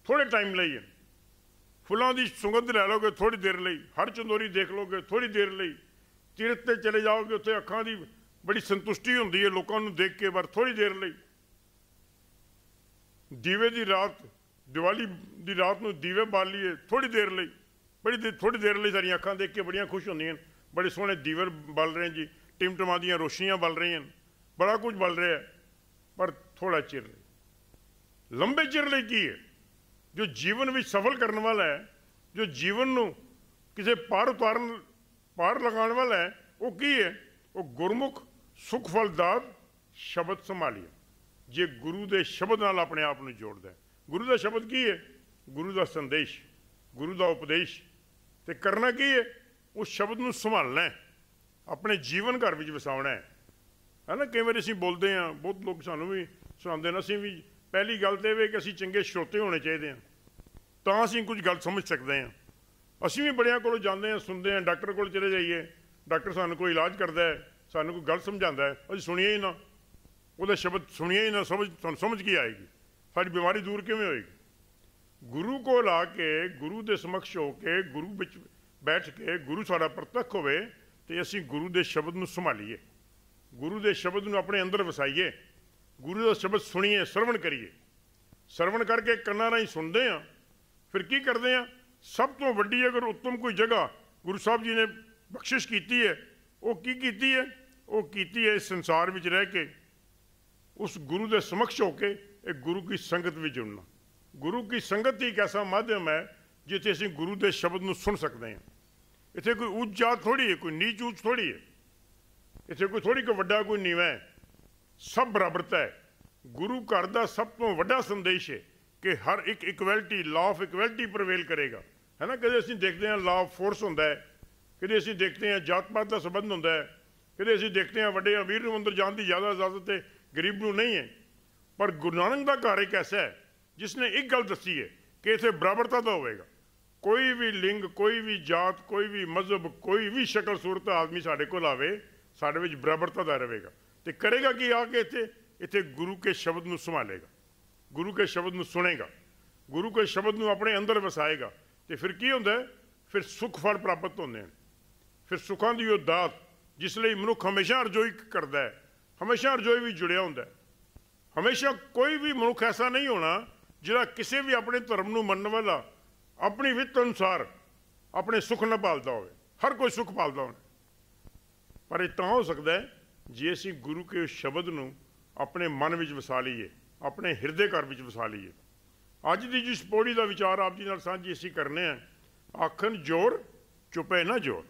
A: ਥੋੜੇ ਟਾਈਮ ਲਈ ਹੈ ਫੁੱਲਾਂ ਦੀ ਸੁਗੰਧ ਲੈ ਲੋਗੇ ਥੋੜੀ ਦੇਰ ਲਈ ਹਰ ਚੰਦੋਰੀ ਦੇਖ ਲੋਗੇ ਥੋੜੀ ਦੇਰ ਲਈ ਤੀਰਥ ਤੇ ਚਲੇ ਜਾਓਗੇ ਉੱਥੇ ਅੱਖਾਂ ਦੀ ਬੜੀ ਸੰਤੁਸ਼ਟੀ ਹੁੰਦੀ ਹੈ ਲੋਕਾਂ ਨੂੰ ਦੇਖ ਕੇ ਪਰ ਥੋੜੀ ਦੇਰ ਲਈ ਦੀਵੇ ਦੀ ਰਾਤ ਦੀਵਾਲੀ ਦੀ ਰਾਤ ਨੂੰ ਦੀਵੇ ਬਾਲ ਲਈਏ ਥੋੜੀ ਦੇਰ ਲਈ ਬੜੀ ਦੇਰ ਥੋੜੀ ਦੇਰ ਲਈ ਸਾਰੀਆਂ ਅੱਖਾਂ ਦੇਖ ਕੇ ਬੜੀਆਂ ਖੁਸ਼ ਹੁੰਦੀਆਂ ਬੜੇ ਸੋਹਣੇ ਦੀਵੇ ਬਲ ਰਹੇ ਜੀ ਟਿਮਟਮਾਂ ਦੀਆਂ ਰੋਸ਼ਨੀਆਂ ਬਲ ਰਹੀਆਂ ਬੜਾ ਕੁਝ ਬਲ ਰਿਹਾ ਪਰ ਥੋੜਾ ਚਿਰ ਲਈ ਲੰਬੇ ਚਿਰ ਲਈ ਕੀ ਹੈ ਜੋ ਜੀਵਨ ਵਿੱਚ ਸਫਲ ਕਰਨ ਵਾਲਾ ਹੈ ਜੋ ਜੀਵਨ ਨੂੰ ਕਿਸੇ ਪਾਰ ਉਤਾਰਨ ਪਾਰ ਲਗਾਉਣ ਵਾਲਾ ਹੈ ਉਹ ਕੀ ਹੈ ਉਹ ਗੁਰਮੁਖ ਸੁਖਫਲਦਾਰ ਸ਼ਬਦ ਸੰਭਾਲੀਏ ਜੇ ਗੁਰੂ ਦੇ ਸ਼ਬਦ ਨਾਲ ਆਪਣੇ ਆਪ ਨੂੰ ਜੋੜਦਾ ਹੈ ਗੁਰੂ ਦਾ ਸ਼ਬਦ ਕੀ ਹੈ ਗੁਰੂ ਦਾ ਸੰਦੇਸ਼ ਗੁਰੂ ਦਾ ਉਪਦੇਸ਼ ਤੇ ਕਰਨਾ ਕੀ ਹੈ ਉਸ ਸ਼ਬਦ ਨੂੰ ਸੰਭਾਲਣਾ ਆਪਣੇ ਜੀਵਨ ਘਰ ਵਿੱਚ ਵਸਾਉਣਾ ਹੈ ਹਨਾ ਕਈ ਵਾਰ ਅਸੀਂ ਬੋਲਦੇ ਆ ਬਹੁਤ ਲੋਕ ਸਾਨੂੰ ਵੀ ਸੁਣਾਉਂਦੇ ਨੇ ਅਸੀਂ ਵੀ ਪਹਿਲੀ ਗੱਲ ਤੇ ਵੇ ਕਿ ਅਸੀਂ ਚੰਗੇ ਸ਼ਰੋਤੇ ਹੋਣੇ ਚਾਹੀਦੇ ਆ ਤਾਂ ਅਸੀਂ ਕੁਝ ਗੱਲ ਸਮਝ ਸਕਦੇ ਆ ਅਸੀਂ ਵੀ ਬੜਿਆਂ ਕੋਲ ਜਾਂਦੇ ਆ ਸੁਣਦੇ ਆ ਡਾਕਟਰ ਕੋਲ ਚਲੇ ਜਾਈਏ ਡਾਕਟਰ ਸਾਨੂੰ ਕੋਈ ਇਲਾਜ ਕਰਦਾ ਹੈ ਸਾਨੂੰ ਕੋਈ ਗੱਲ ਸਮਝਾਉਂਦਾ ਹੈ ਅਸੀਂ ਸੁਣੀਏ ਹੀ ਨਾ ਉਹਦੇ ਸ਼ਬਦ ਸੁਣੀਏ ਹੀ ਨਾ ਸਮਝ ਤੁਹਾਨੂੰ ਸਮਝ ਕੀ ਆਏਗੀ ਸਾਡੀ ਬਿਮਾਰੀ ਦੂਰ ਕਿਵੇਂ ਹੋਏਗੀ ਗੁਰੂ ਕੋ ਲਾ ਕੇ ਗੁਰੂ ਦੇ ਸਮਖਸ਼ ਹੋ ਕੇ ਗੁਰੂ ਵਿੱਚ ਬੈਠ ਕੇ ਗੁਰੂ ਸਾਡਾ ਪ੍ਰਤੱਖ ਹੋਵੇ ਤੇ ਅਸੀਂ ਗੁਰੂ ਦੇ ਸ਼ਬਦ ਨੂੰ ਸੰਭਾਲੀਏ ਗੁਰੂ ਦੇ ਸ਼ਬਦ ਨੂੰ ਆਪਣੇ ਅੰਦਰ ਵਸਾਈਏ ਗੁਰੂ ਦਾ ਸ਼ਬਦ ਸੁਣੀਏ ਸਰਵਣ ਕਰੀਏ ਸਰਵਣ ਕਰਕੇ ਕੰਨਾਂ ਨਾਲ ਹੀ ਸੁਣਦੇ ਆ ਫਿਰ ਕੀ ਕਰਦੇ ਆ ਸਭ ਤੋਂ ਵੱਡੀ ਅਗਰ ਉੱਤਮ ਕੋਈ ਜਗ੍ਹਾ ਗੁਰੂ ਸਾਹਿਬ ਜੀ ਨੇ ਬਖਸ਼ਿਸ਼ ਕੀਤੀ ਹੈ ਉਹ ਕੀ ਕੀਤੀ ਹੈ ਉਹ ਕੀਤੀ ਹੈ ਇਸ ਸੰਸਾਰ ਵਿੱਚ ਰਹਿ ਕੇ ਉਸ ਗੁਰੂ ਦੇ ਸਮਖਸ਼ ਹੋ ਕੇ ਇਹ ਗੁਰੂ ਕੀ ਸੰਗਤ ਵਿੱਚ ਜੁੜਨਾ ਗੁਰੂ ਕੀ ਸੰਗਤ ਹੀ ਇੱਕ ਐਸਾ ਮਾਧਿਅਮ ਹੈ ਜਿੱਥੇ ਅਸੀਂ ਗੁਰੂ ਦੇ ਸ਼ਬਦ ਨੂੰ ਸੁਣ ਸਕਦੇ ਹਾਂ ਇੱਥੇ ਕੋਈ ਉੱਚਾ ਥੋੜੀ ਹੈ ਕੋਈ ਨੀਚ ਉੱਚ ਥੋੜੀ ਹੈ ਇੱਥੇ ਕੋਈ ਥੋੜੀ ਕੋ ਵੱਡਾ ਕੋਈ ਨੀਵਾ ਹੈ ਸਭ ਬਰਾਬਰਤਾ ਹੈ ਗੁਰੂ ਘਰ ਦਾ ਸਭ ਤੋਂ ਵੱਡਾ ਸੰਦੇਸ਼ ਹੈ ਕਿ ਹਰ ਇੱਕ equality law of equality prevail ਕਰੇਗਾ ਹੈ ਨਾ ਕਦੇ ਅਸੀਂ ਦੇਖਦੇ ਹਾਂ ਲਾਅ ਆਫ ਫੋਰਸ ਹੁੰਦਾ ਹੈ ਕਦੇ ਅਸੀਂ ਦੇਖਦੇ ਹਾਂ ਜਾਤ ਪਾਤ ਦਾ ਸਬੰਧ ਹੁੰਦਾ ਹੈ ਕਦੇ ਅਸੀਂ ਦੇਖਦੇ ਹਾਂ ਵੱਡੇ ਅਮੀਰ ਨੂੰ ਅੰਦਰ ਜਾਣ ਦੀ ਜ਼ਿਆਦਾ ਇਜਾਜ਼ਤ ਹੈ ਗਰੀਬ ਨੂੰ ਨਹੀਂ ਹੈ ਪਰ ਗੁਰੂ ਨਾਨਕ ਦਾ ਘਰ ਇੱਕ ਐਸਾ ਹੈ ਜਿਸ ਨੇ ਇੱਕ ਗੱਲ ਦੱਸੀ ਹੈ ਕਿ ਇਥੇ ਬਰਾਬਰਤਾ ਦਾ ਹੋਵੇਗਾ ਕੋਈ ਵੀ ਲਿੰਗ ਕੋਈ ਵੀ ਜਾਤ ਕੋਈ ਵੀ ਮਜ਼ਹਬ ਕੋਈ ਵੀ ਸ਼ਕਲ ਸੂਰਤ ਆਦਮੀ ਸਾਡੇ ਕੋਲ ਆਵੇ ਸਾਡੇ ਵਿੱਚ ਬਰਾਬਰਤਾ ਦਾ ਰਹੇਗਾ ਤੇ ਕਰੇਗਾ ਕਿ ਆ ਕੇ ਇੱਥੇ ਇੱਥੇ ਗੁਰੂ ਕੇ ਸ਼ਬਦ ਨੂੰ ਸੁਮਾਲੇਗਾ ਗੁਰੂ ਕੇ ਸ਼ਬਦ ਨੂੰ ਸੁਣੇਗਾ ਗੁਰੂ ਕੇ ਸ਼ਬਦ ਨੂੰ ਆਪਣੇ ਅੰਦਰ ਵਸਾਏਗਾ ਤੇ ਫਿਰ ਕੀ ਹੁੰਦਾ ਫਿਰ ਸੁਖ ਫਲ ਪ੍ਰਾਪਤ ਹੁੰਦੇ ਹਨ ਫਿਰ ਸੁਖਾਂ ਦੀ ਉਹ ਦਾਤ ਜਿਸ ਲਈ ਮਨੁੱਖ ਹਮੇਸ਼ਾ ਅਰਜ਼ੋਈ ਕਰਦਾ ਹੈ ਹਮੇਸ਼ਾ ਅਰਜ਼ੋਈ ਵੀ ਜੁੜਿਆ ਹੁੰਦਾ ਹੈ ਹਮੇਸ਼ਾ ਕੋਈ ਵੀ ਮਨੁੱਖ ਐਸਾ ਨਹੀਂ ਹੋਣਾ ਜਿਹੜਾ ਕਿਸੇ ਵੀ ਆਪਣੇ ਧਰਮ ਨੂੰ ਮੰਨਣ ਵਾਲਾ ਆਪਣੀ ਵਿੱਤ ਅਨੁਸਾਰ ਆਪਣੇ ਸੁੱਖ ਨਾ ਪਾਲਦਾ ਹੋਵੇ ਹਰ ਕੋਈ ਸੁੱਖ ਪਾਲਦਾ ਹੋਵੇ ਪਰ ਇਹ ਤਾਂ ਹੋ ਸਕਦਾ ਜੇ ਅਸੀਂ ਗੁਰੂ ਕੇ ਸ਼ਬਦ ਨੂੰ ਆਪਣੇ ਮਨ ਵਿੱਚ ਵਸਾ ਲਈਏ ਆਪਣੇ ਹਿਰਦੇ ਘਰ ਵਿੱਚ ਵਸਾ ਲਈਏ ਅੱਜ ਦੀ ਜਿਸ ਪੌੜੀ ਦਾ ਵਿਚਾਰ ਆਪ ਜੀ ਨਾਲ ਸਾਂਝੀ ਅਸੀਂ ਕਰਨੇ ਆ ਆਖਣ ਜੋਰ ਚੁਪੇ ਨਾ ਜੋਰ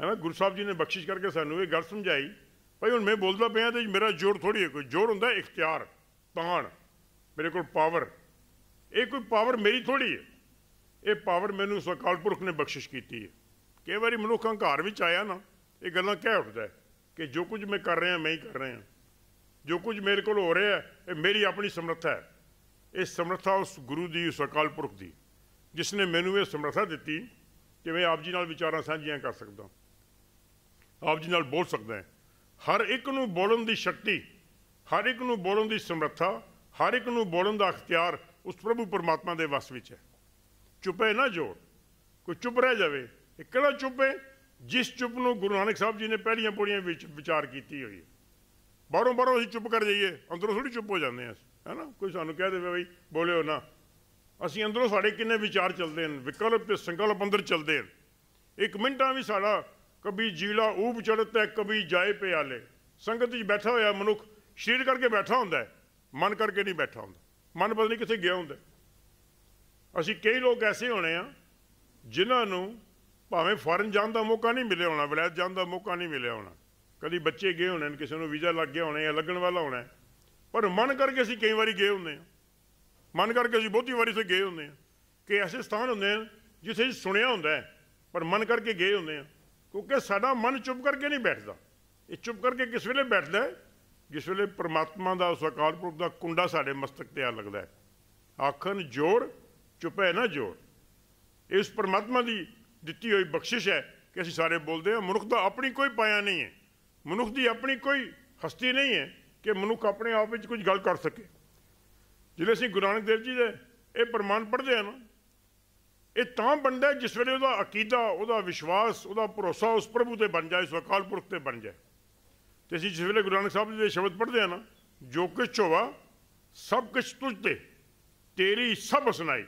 A: ਹੈ ਨਾ ਗੁਰੂ ਸਾਹਿਬ ਜੀ ਨੇ ਬਖਸ਼ਿਸ਼ ਕਰਕੇ ਸਾਨੂੰ ਇਹ ਗੱਲ ਸਮਝਾਈ ਭਾਈ ਹੁਣ ਮੈਂ ਬੋਲਦਾ ਪਿਆ ਤੇ ਮੇਰਾ ਜ਼ੋਰ ਥੋੜੀ ਹੈ ਕੋਈ ਜ਼ੋਰ ਹੁੰਦਾ ਇਖਤਿਆਰ ਤਾਣ ਮੇਰੇ ਕੋਲ ਪਾਵਰ ਇਹ ਕੋਈ ਪਾਵਰ ਮੇਰੀ ਥੋੜੀ ਹੈ ਇਹ ਪਾਵਰ ਮੈਨੂੰ ਸਕਾਲ ਪੁਰਖ ਨੇ ਬਖਸ਼ਿਸ਼ ਕੀਤੀ ਹੈ ਕਈ ਵਾਰੀ ਮਨੁੱਖ ਹੰਕਾਰ ਵਿੱਚ ਆਇਆ ਨਾ ਇਹ ਗੱਲਾਂ ਕਹਿ ਉੱਠਦਾ ਕਿ ਜੋ ਕੁਝ ਮੈਂ ਕਰ ਰਿਹਾ ਮੈਂ ਹੀ ਕਰ ਰਿਹਾ ਜੋ ਕੁਝ ਮੇਰੇ ਕੋਲ ਹੋ ਰਿਹਾ ਇਹ ਮੇਰੀ ਆਪਣੀ ਸਮਰੱਥਾ ਹੈ ਇਹ ਸਮਰੱਥਾ ਉਸ ਗੁਰੂ ਦੀ ਉਸ ਅਕਾਲ ਪੁਰਖ ਦੀ ਜਿਸ ਨੇ ਮੈਨੂੰ ਇਹ ਸਮਰੱਥਾ ਦਿੱਤੀ ਕਿ ਮੈਂ ਆਪ ਜੀ ਨਾਲ ਵਿਚਾਰਾਂ ਸਾਂਝੀਆਂ ਕਰ ਸਕਦਾ ਆਪ ਜੀ ਨਾਲ ਬੋਲ ਸਕਦਾ ਹਾਂ ਹਰ ਇੱਕ ਨੂੰ ਬੋਲਣ ਦੀ ਸ਼ਕਤੀ ਹਰ ਇੱਕ ਨੂੰ ਬੋਲਣ ਦੀ ਸਮਰੱਥਾ ਹਰ ਇੱਕ ਨੂੰ ਬੋਲਣ ਦਾ ਅਖਤਿਆਰ ਉਸ ਪ੍ਰਭੂ ਪਰਮਾਤਮਾ ਦੇ ਵਸ ਵਿੱਚ ਹੈ ਚੁੱਪੇ ਨਾ ਜੋੜ ਕੋਈ ਚੁੱਪ ਰਹਿ ਜਾਵੇ ਇਹ ਕਿਹੜਾ ਚੁੱਪ ਹੈ ਜਿਸ ਚੁੱਪ ਨੂੰ ਗੁਰੂ ਨਾਨਕ ਸਾਹਿਬ ਜੀ ਨੇ ਪਹਿਲੀਆਂ ਪੁੜੀਆਂ ਵਿੱਚ ਵਿਚਾਰ ਕੀਤੀ ਹੋਈ ਹੈ ਬਾਹਰੋਂ ਬਾਹਰੋਂ ਅਸੀਂ ਚੁੱਪ ਕਰ ਜਾਈਏ ਅੰਦਰੋਂ ਥੋੜੀ ਚੁੱਪ ਹੋ ਜਾਂਦੇ ਹਾਂ ਹੈਨਾ ਕੋਈ ਸਾਨੂੰ ਕਹਿ ਦੇਵੇ ਬਈ ਬੋਲਿਓ ਨਾ ਅਸੀਂ ਅੰਦਰੋਂ ਸਾਡੇ ਕਿੰਨੇ ਵਿਚਾਰ ਚੱਲਦੇ ਹਨ ਵਿਕਲਪ ਤੇ ਸੰਕਲਪ ਅੰਦਰ ਚੱਲਦੇ ਹਨ ਇੱਕ ਮਿੰਟਾਂ ਵੀ ਸਾਡਾ ਕਬੀ ਜੀਲਾ ਊਬ ਚੜਤੇ ਕਬੀ ਜਾਏ ਪਿਆਲੇ ਸੰਗਤ ਵਿੱਚ ਬੈਠਾ ਹੋਇਆ ਮਨੁੱਖ ਸਰੀਰ ਕਰਕੇ ਬੈਠਾ ਹੁੰਦਾ ਹੈ ਮਨ ਕਰਕੇ ਨਹੀਂ ਬੈਠਾ ਹੁੰਦਾ ਮਨ ਪਤਾ ਨਹੀਂ ਕਿੱਥੇ ਗਿਆ ਹੁੰਦਾ ਅਸੀਂ ਕਈ ਲੋਕ ਐਸੇ ਹੋਣੇ ਆ ਜਿਨ੍ਹਾਂ ਨੂੰ ਭਾਵੇਂ ਫੋਰਨ ਜਾਣ ਦਾ ਮੌਕਾ ਨਹੀਂ ਮਿਲਿਆ ਹੋਣਾ ਵਿਲਾਇਤ ਜਾਣ ਦਾ ਮੌਕਾ ਨਹੀਂ ਮਿਲਿਆ ਹੋਣਾ ਕਦੀ ਬੱਚੇ ਗਏ ਹੋਣੇ ਨੇ ਕਿਸੇ ਨੂੰ ਵੀਜ਼ਾ ਲੱਗ ਗਿਆ ਹੋਣਾ ਜਾਂ ਲੱਗਣ ਵਾਲਾ ਹੋਣਾ ਪਰ ਮਨ ਕਰਕੇ ਅਸੀਂ ਕਈ ਵਾਰੀ ਗਏ ਹੁੰਦੇ ਆ ਮਨ ਕਰਕੇ ਅਸੀਂ ਬਹੁਤੀ ਵਾਰੀ ਸੇ ਗਏ ਹੁੰਦੇ ਆ ਕਿ ਐਸੇ ਸਥਾਨ ਹੁੰਦੇ ਆ ਜਿੱਥੇ ਸੁਣਿਆ ਹੁੰਦਾ ਪਰ ਮਨ ਕਰਕੇ ਗਏ ਹੁੰਦੇ ਆ ਕਿਉਂਕਿ ਸਾਡਾ ਮਨ ਚੁੱਪ ਕਰਕੇ ਨਹੀਂ ਬੈਠਦਾ ਇਹ ਚੁੱਪ ਕਰਕੇ ਕਿਸ ਵੇਲੇ ਬੈਠਦਾ ਹੈ ਜਿਸ ਵੇਲੇ ਪ੍ਰਮਾਤਮਾ ਦਾ ਉਸ ਅਕਾਲ ਪੁਰਖ ਦਾ ਕੁੰਡਾ ਸਾਡੇ ਮਸਤਕ ਤੇ ਆ ਲੱਗਦਾ ਹੈ ਆਖਣ ਜੋੜ ਚੁਪੈ ਨਾ ਜੋੜ ਇਸ ਪ੍ਰਮਾਤਮਾ ਦੀ ਦਿੱਤੀ ਹੋਈ ਬਖਸ਼ਿਸ਼ ਹੈ ਕਿ ਅਸੀਂ ਸਾਰੇ ਬੋਲਦੇ ਹਾਂ ਮਨੁੱਖ ਦਾ ਆਪਣੀ ਕੋਈ ਪਾਇਆ ਨਹੀਂ ਹੈ ਮਨੁੱਖ ਦੀ ਆਪਣੀ ਕੋਈ ਹਸਤੀ ਨਹੀਂ ਹੈ ਕਿ ਮਨੁੱਖ ਆਪਣੇ ਆਪ ਵਿੱਚ ਕੁਝ ਗੱਲ ਕਰ ਸਕੇ ਜਿਵੇਂ ਅਸੀਂ ਗੁਰੂ ਨਾਨਕ ਦੇਵ ਜੀ ਦੇ ਇਹ ਪ੍ਰਮਾਨ ਪੜ੍ਹਦੇ ਆ ਨਾ ਇਹ ਤਾਂ ਬਣਦਾ ਜਿਸ ਵੇਲੇ ਉਹਦਾ ਅਕੀਦਾ ਉਹਦਾ ਵਿਸ਼ਵਾਸ ਉਹਦਾ ਭਰੋਸਾ ਉਸ ਪ੍ਰਭੂ ਤੇ ਬਣ ਜਾਏ ਅਕਾਲ ਪੁਰਖ ਤੇ ਬਣ ਜਾਏ ਤੇ ਅਸੀਂ ਜਿਸ ਵੇਲੇ ਗੁਰੂ ਨਾਨਕ ਸਾਹਿਬ ਜੀ ਦੇ ਸ਼ਬਦ ਪੜ੍ਹਦੇ ਆ ਨਾ ਜੋ ਕੁਛ ਹੋਵਾ ਸਭ ਕੁਛ ਤੁਝ ਤੇ ਤੇਰੀ ਸਭ ਸੁਣਾਈ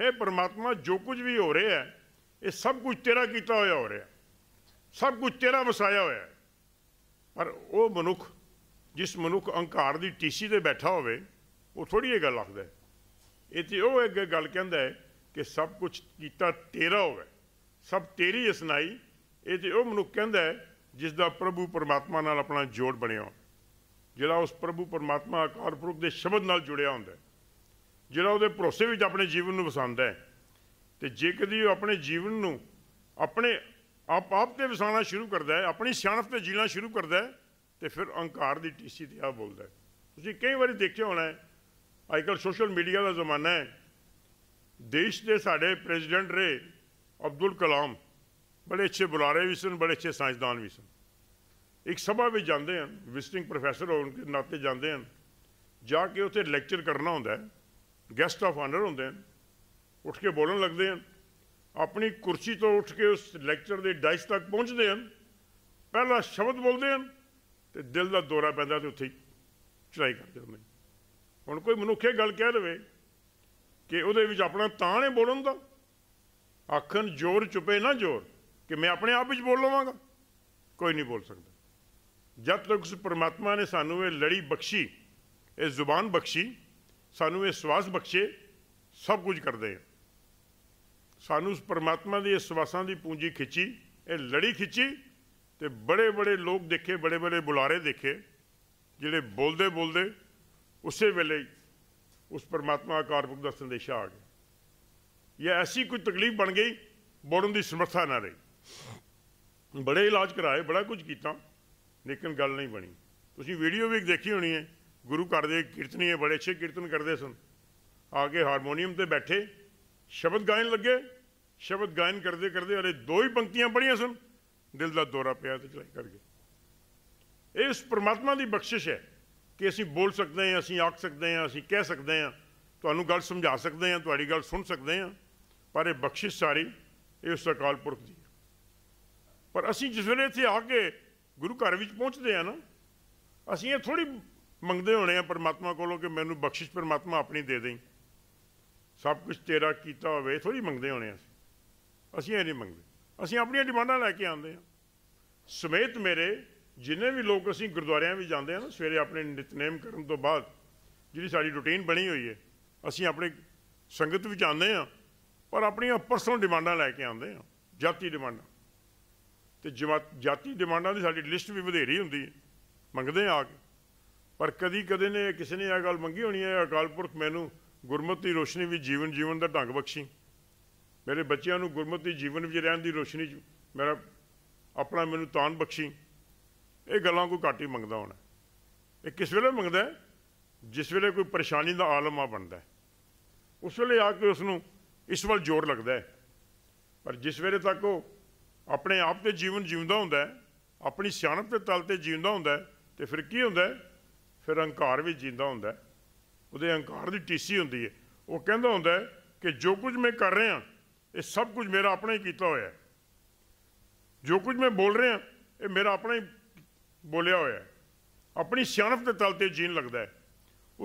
A: ਹੈ ਪਰਮਾਤਮਾ ਜੋ ਕੁਝ ਵੀ ਹੋ ਰਿਹਾ ਹੈ ਇਹ ਸਭ ਕੁਝ ਤੇਰਾ ਕੀਤਾ ਹੋਇਆ ਹੋ ਰਿਹਾ ਸਭ ਕੁਝ ਤੇਰਾ ਵਸਾਇਆ ਹੋਇਆ ਪਰ ਉਹ ਮਨੁੱਖ ਜਿਸ ਮਨੁੱਖ ਅਹੰਕਾਰ ਦੀ ਟੀਸੀ ਤੇ ਬੈਠਾ ਹੋਵੇ ਉਹ ਥੋੜੀ ਇਹ ਗੱਲ ਆਖਦਾ ਹੈ ਇਹ ਤੇ ਉਹ ਇੱਕ ਗੱਲ ਕਹਿੰਦਾ ਹੈ ਕਿ ਸਭ ਕੁਝ ਕੀਤਾ ਤੇਰਾ ਹੋਵੇ ਸਭ ਤੇਰੀ ਅਸਨਾਈ ਇਹ ਤੇ ਉਹ ਮਨੁੱਖ ਕਹਿੰਦਾ ਹੈ ਜਿਸ ਦਾ ਪ੍ਰਭੂ ਪਰਮਾਤਮਾ ਨਾਲ ਆਪਣਾ ਜੋੜ ਬਣਿਆ ਜਿਹੜਾ ਉਸ ਪ੍ਰਭੂ ਪਰਮਾਤਮਾ ਆਕਾਰ ਪ੍ਰਭ ਦੇ ਸ਼ਬਦ ਨਾਲ ਜੁੜਿਆ ਹੁੰਦਾ ਹੈ ਜਿਹੜਾ ਉਹਦੇ ਭਰੋਸੇ ਵਿੱਚ ਆਪਣੇ ਜੀਵਨ ਨੂੰ ਵਸਾਉਂਦਾ ਹੈ ਤੇ ਜੇ ਕਦੀ ਉਹ ਆਪਣੇ ਜੀਵਨ ਨੂੰ ਆਪਣੇ ਆਪ ਆਪ ਤੇ ਵਸਾਉਣਾ ਸ਼ੁਰੂ ਕਰਦਾ ਹੈ ਆਪਣੀ ਸਿਆਣਪ ਤੇ ਜੀਣਾ ਸ਼ੁਰੂ ਕਰਦਾ ਹੈ ਤੇ ਫਿਰ ਅਹੰਕਾਰ ਦੀ ਟੀਸੀ ਤੇ ਆ ਬੋਲਦਾ ਤੁਸੀਂ ਕਈ ਵਾਰੀ ਦੇਖਿਆ ਹੋਣਾ ਹੈ ਅੱਜਕੱਲ ਸੋਸ਼ਲ ਮੀਡੀਆ ਦਾ ਜ਼ਮਾਨਾ ਹੈ ਦੇਸ਼ ਦੇ ਸਾਡੇ ਪ੍ਰੈਜ਼ੀਡੈਂਟ ਰੇ ਅਬਦੁਲ ਕਲਾਮ ਬੜੇ ਅੱਛੇ ਬੁਲਾਰੇ ਵੀ ਸਨ ਬੜੇ ਅੱਛੇ ਸਾਇੰਸਦਾਨ ਵੀ ਸਨ ਇੱਕ ਸਭਾ ਵਿੱਚ ਜਾਂਦੇ ਹਨ ਵਿਜ਼ਿਟਿੰਗ ਪ੍ਰੋਫੈਸਰ ਹੋਣ ਦੇ ਨਾਤੇ ਜਾਂਦੇ ਹਨ ਜਾ ਕੇ ਉੱਥੇ ਲੈਕਚਰ ਕਰਨਾ ਹੁੰਦਾ ਹੈ ਗੈਸਟ ਆਫ ਆਨਰ ਹੁੰਦੇ ਹਨ ਉੱਠ ਕੇ ਬੋਲਣ ਲੱਗਦੇ ਹਨ ਆਪਣੀ ਕੁਰਸੀ ਤੋਂ ਉੱਠ ਕੇ ਉਸ ਲੈਕਚਰ ਦੇ ਡਾਈਸ ਤੱਕ ਪਹੁੰਚਦੇ ਹਨ ਪਹਿਲਾ ਸ਼ਬਦ ਬੋਲਦੇ ਹਨ ਤੇ ਦਿਲ ਦਾ ਦੌਰਾ ਪੈਂਦਾ ਤੇ ਉੱਥੇ ਚੜਾਈ ਕਰਦੇ ਹੁੰਦੇ ਹੁਣ ਕੋਈ ਮਨੁੱਖੇ ਗੱਲ ਕਹਿ ਦੇਵੇ ਕਿ ਉਹਦੇ ਵਿੱਚ ਆਪਣਾ ਤਾਂ ਨੇ ਬੋਲਣ ਦਾ ਆਖਣ ਜ਼ੋਰ ਚੁਪੇ ਨਾ ਜ਼ੋਰ ਕਿ ਮੈਂ ਆਪਣੇ ਆਪ ਵਿੱਚ ਬੋਲ ਲਵਾਂਗਾ ਕੋਈ ਨਹੀਂ ਬੋਲ ਸਕਦਾ ਜਦ ਤੱਕ ਉਸ ਪਰਮਾਤਮਾ ਨੇ ਸਾਨੂੰ ਇਹ ਲੜੀ ਬਖਸ਼ੀ ਇਹ ਜ਼ੁਬਾਨ ਬਖਸ਼ੀ ਸਾਨੂੰ ਇਹ ਸਵਾਸ ਬਖਸ਼ੇ ਸਭ ਕੁਝ ਕਰਦੇ ਆ ਸਾਨੂੰ ਉਸ ਪਰਮਾਤਮਾ ਦੀ ਇਹ ਸਵਾਸਾਂ ਦੀ ਪੂੰਜੀ ਖਿੱਚੀ ਇਹ ਲੜੀ ਖਿੱਚੀ ਤੇ ਬੜੇ ਬੜੇ ਲੋਕ ਦੇਖੇ ਬੜੇ ਬੜੇ ਬੁਲਾਰੇ ਦੇਖੇ ਜਿਹੜੇ ਬੋਲਦੇ ਬੋਲਦੇ ਉਸੇ ਵੇਲੇ ਉਸ ਪਰਮਾਤਮਾ ਦਾ पुरख का संदेशा ਆ ਗਿਆ ਇਹ ਐਸੀ ਕੋਈ ਤਕਲੀਫ ਬਣ ਗਈ ਬੋੜਨ ਦੀ ਸਮਰੱਥਾ ਨਾ ਰਹੀ ਬੜੇ ਇਲਾਜ ਕਰਾਏ ਬੜਾ ਕੁਝ ਕੀਤਾ ਲੇਕਿਨ ਗੱਲ ਨਹੀਂ ਬਣੀ ਤੁਸੀਂ ਵੀਡੀਓ ਵੀ ਦੇਖੀ ਹੋਣੀ ਹੈ ਗੁਰੂ ਘਰ ਦੇ ਕੀਰਤਨੀਏ ਬੜੇ ਅੱਛੇ ਕੀਰਤਨ ਕਰਦੇ ਸਨ ਆ ਕੇ ਹਾਰਮੋਨੀਅਮ ਤੇ ਬੈਠੇ ਸ਼ਬਦ ਗਾਇਨ ਲੱਗੇ ਸ਼ਬਦ ਗਾਇਨ ਕਰਦੇ ਕਰਦੇ ਅਰੇ ਦੋ ਹੀ ਪੰਕਤੀਆਂ ਪੜੀਆਂ ਸਨ ਦਿਲ ਦਾ ਦੌਰਾ ਪਿਆ ਤੇ ਚਲਾਈ ਕਰ ਗਏ ਇਸ ਪਰਮਾਤਮਾ ਦੀ ਬਖਸ਼ਿਸ਼ ਹੈ ਕਿ ਅਸੀਂ ਬੋਲ ਸਕਦੇ ਹਾਂ ਅਸੀਂ ਆਖ ਸਕਦੇ ਹਾਂ ਅਸੀਂ ਕਹਿ ਸਕਦੇ ਹਾਂ ਤੁਹਾਨੂੰ ਗੱਲ ਸਮਝਾ ਸਕਦੇ ਹਾਂ ਤੁਹਾਡੀ ਗੱਲ ਸੁਣ ਸਕਦੇ ਹਾਂ ਪਰ ਇਹ ਬਖਸ਼ਿਸ਼ ਸਾਰੀ ਇਹ ਉਸ ਅਕਾਲ ਪੁਰਖ ਦੀ ਪਰ ਅਸੀਂ ਜਿਸ ਵੇਲੇ ਇੱਥੇ ਆ ਕੇ ਗੁਰੂ ਘਰ ਵਿੱਚ ਪਹੁੰਚਦੇ ਆ ਨਾ ਅਸੀਂ ਇਹ ਥੋੜੀ ਮੰਗਦੇ ਹੋਣੇ ਆ ਪਰਮਾਤਮਾ ਕੋਲੋਂ ਕਿ ਮੈਨੂੰ ਬਖਸ਼ਿਸ਼ ਪਰਮਾਤਮਾ ਆਪਣੀ ਦੇ ਦੇਈ ਸਭ ਕੁਝ ਤੇਰਾ ਕੀਤਾ ਹੋਵੇ ਥੋੜੀ ਮੰਗਦੇ ਹੋਣੇ ਅਸੀਂ ਅਸੀਂ ਇਹ ਨਹੀਂ ਮੰਗਦੇ ਅਸੀਂ ਆਪਣੀਆਂ ਡਿਮਾਂਡਾਂ ਲੈ ਕੇ ਆਉਂਦੇ ਆ ਸਮੇਤ ਮੇਰੇ ਜਿੰਨੇ ਵੀ ਲੋਕ ਅਸੀਂ ਗੁਰਦੁਆਰਿਆਂ ਵੀ ਜਾਂਦੇ ਹਾਂ ਨਾ ਸਵੇਰੇ ਆਪਣੇ ਨਿਤਨੇਮ ਕਰਨ ਤੋਂ ਬਾਅਦ ਜਿਹੜੀ ਸਾਡੀ ਰੁਟੀਨ ਬਣੀ ਹੋਈ ਹੈ ਅਸੀਂ ਆਪਣੇ ਸੰਗਤ ਵਿੱਚ ਆਉਂਦੇ ਹਾਂ ਪਰ ਆਪਣੀਆਂ ਪਰਸਨਲ ਡਿਮਾਂਡਾਂ ਲੈ ਕੇ ਆਉਂਦੇ ਹਾਂ ਜਾਤੀ ਡਿਮਾਂਡਾਂ ਤੇ ਜਾਤੀ ਡਿਮਾਂਡਾਂ ਦੀ ਸਾਡੀ ਲਿਸਟ ਵੀ ਵਧੇਰੀ ਹੁੰਦੀ ਹੈ ਮੰਗਦੇ ਆ ਕੇ ਪਰ ਕਦੀ ਕਦੇ ਨੇ ਕਿਸੇ ਨੇ ਇਹ ਗੱਲ ਮੰਗੀ ਹੋਣੀ ਹੈ ਅਕਾਲ ਪੁਰਖ ਮੈਨੂੰ ਗੁਰਮਤਿ ਦੀ ਰੋਸ਼ਨੀ ਵਿੱਚ ਜੀਵਨ ਜੀਵਨ ਦਾ ਢੰਗ ਬਖਸ਼ੀ ਮੇਰੇ ਬੱਚਿਆਂ ਨੂੰ ਗੁਰਮਤਿ ਜੀਵਨ ਵਿੱਚ ਰਹਿਣ ਦੀ ਰੋਸ਼ਨੀ ਮੇਰਾ ਆਪਣਾ ਮੈਨੂੰ ਤਾਨ ਬਖਸ਼ੀ ਇਹ ਗੱਲਾਂ ਕੋਈ ਘੱਟ ਹੀ ਮੰਗਦਾ ਹੋਣਾ ਇਹ ਕਿਸ ਵੇਲੇ ਮੰਗਦਾ ਜਿਸ ਵੇਲੇ ਕੋਈ ਪਰੇਸ਼ਾਨੀ ਦਾ ਆਲਮ ਆ ਬਣਦਾ ਉਸ ਵੇਲੇ ਆ ਕੇ ਉਸ ਨੂੰ ਇਸ ਵੱਲ ਜ਼ੋਰ ਲੱਗਦਾ ਹੈ ਪਰ ਜਿਸ ਵੇਲੇ ਤੱਕ ਉਹ ਆਪਣੇ ਆਪ ਤੇ ਜੀਵਨ ਜਿਉਂਦਾ ਹੁੰਦਾ ਹੈ ਆਪਣੀ ਸਿਆਣਪ ਦੇ ਤਲ ਤੇ ਜਿਉਂਦਾ ਹੁੰਦਾ ਹੈ ਤੇ ਫਿਰ ਕੀ ਹੁੰਦਾ ਹੈ ਫਿਰ ਹੰਕਾਰ ਵੀ ਜਿੰਦਾ ਹੁੰਦਾ ਹੈ ਉਹਦੇ ਹੰਕਾਰ ਦੀ ਟੀਸੀ ਹੁੰਦੀ ਹੈ ਉਹ ਕਹਿੰਦਾ ਹੁੰਦਾ ਹੈ ਕਿ ਜੋ ਕੁਝ ਮੈਂ ਕਰ ਰਿਹਾ ਇਹ ਸਭ ਕੁਝ ਮੇਰਾ ਆਪਣਾ ਹੀ ਕੀਤਾ ਹੋਇਆ ਹੈ ਜੋ ਕੁਝ ਮੈਂ ਬੋਲ ਰਿਹਾ ਇਹ ਮੇਰਾ ਆਪਣਾ ਹੀ ਬੋਲਿਆ ਹੋਇਆ ਆਪਣੀ ਸਿਆਣਪ ਦੇ ਤਲ ਤੇ ਜੀਣ ਲੱਗਦਾ ਹੈ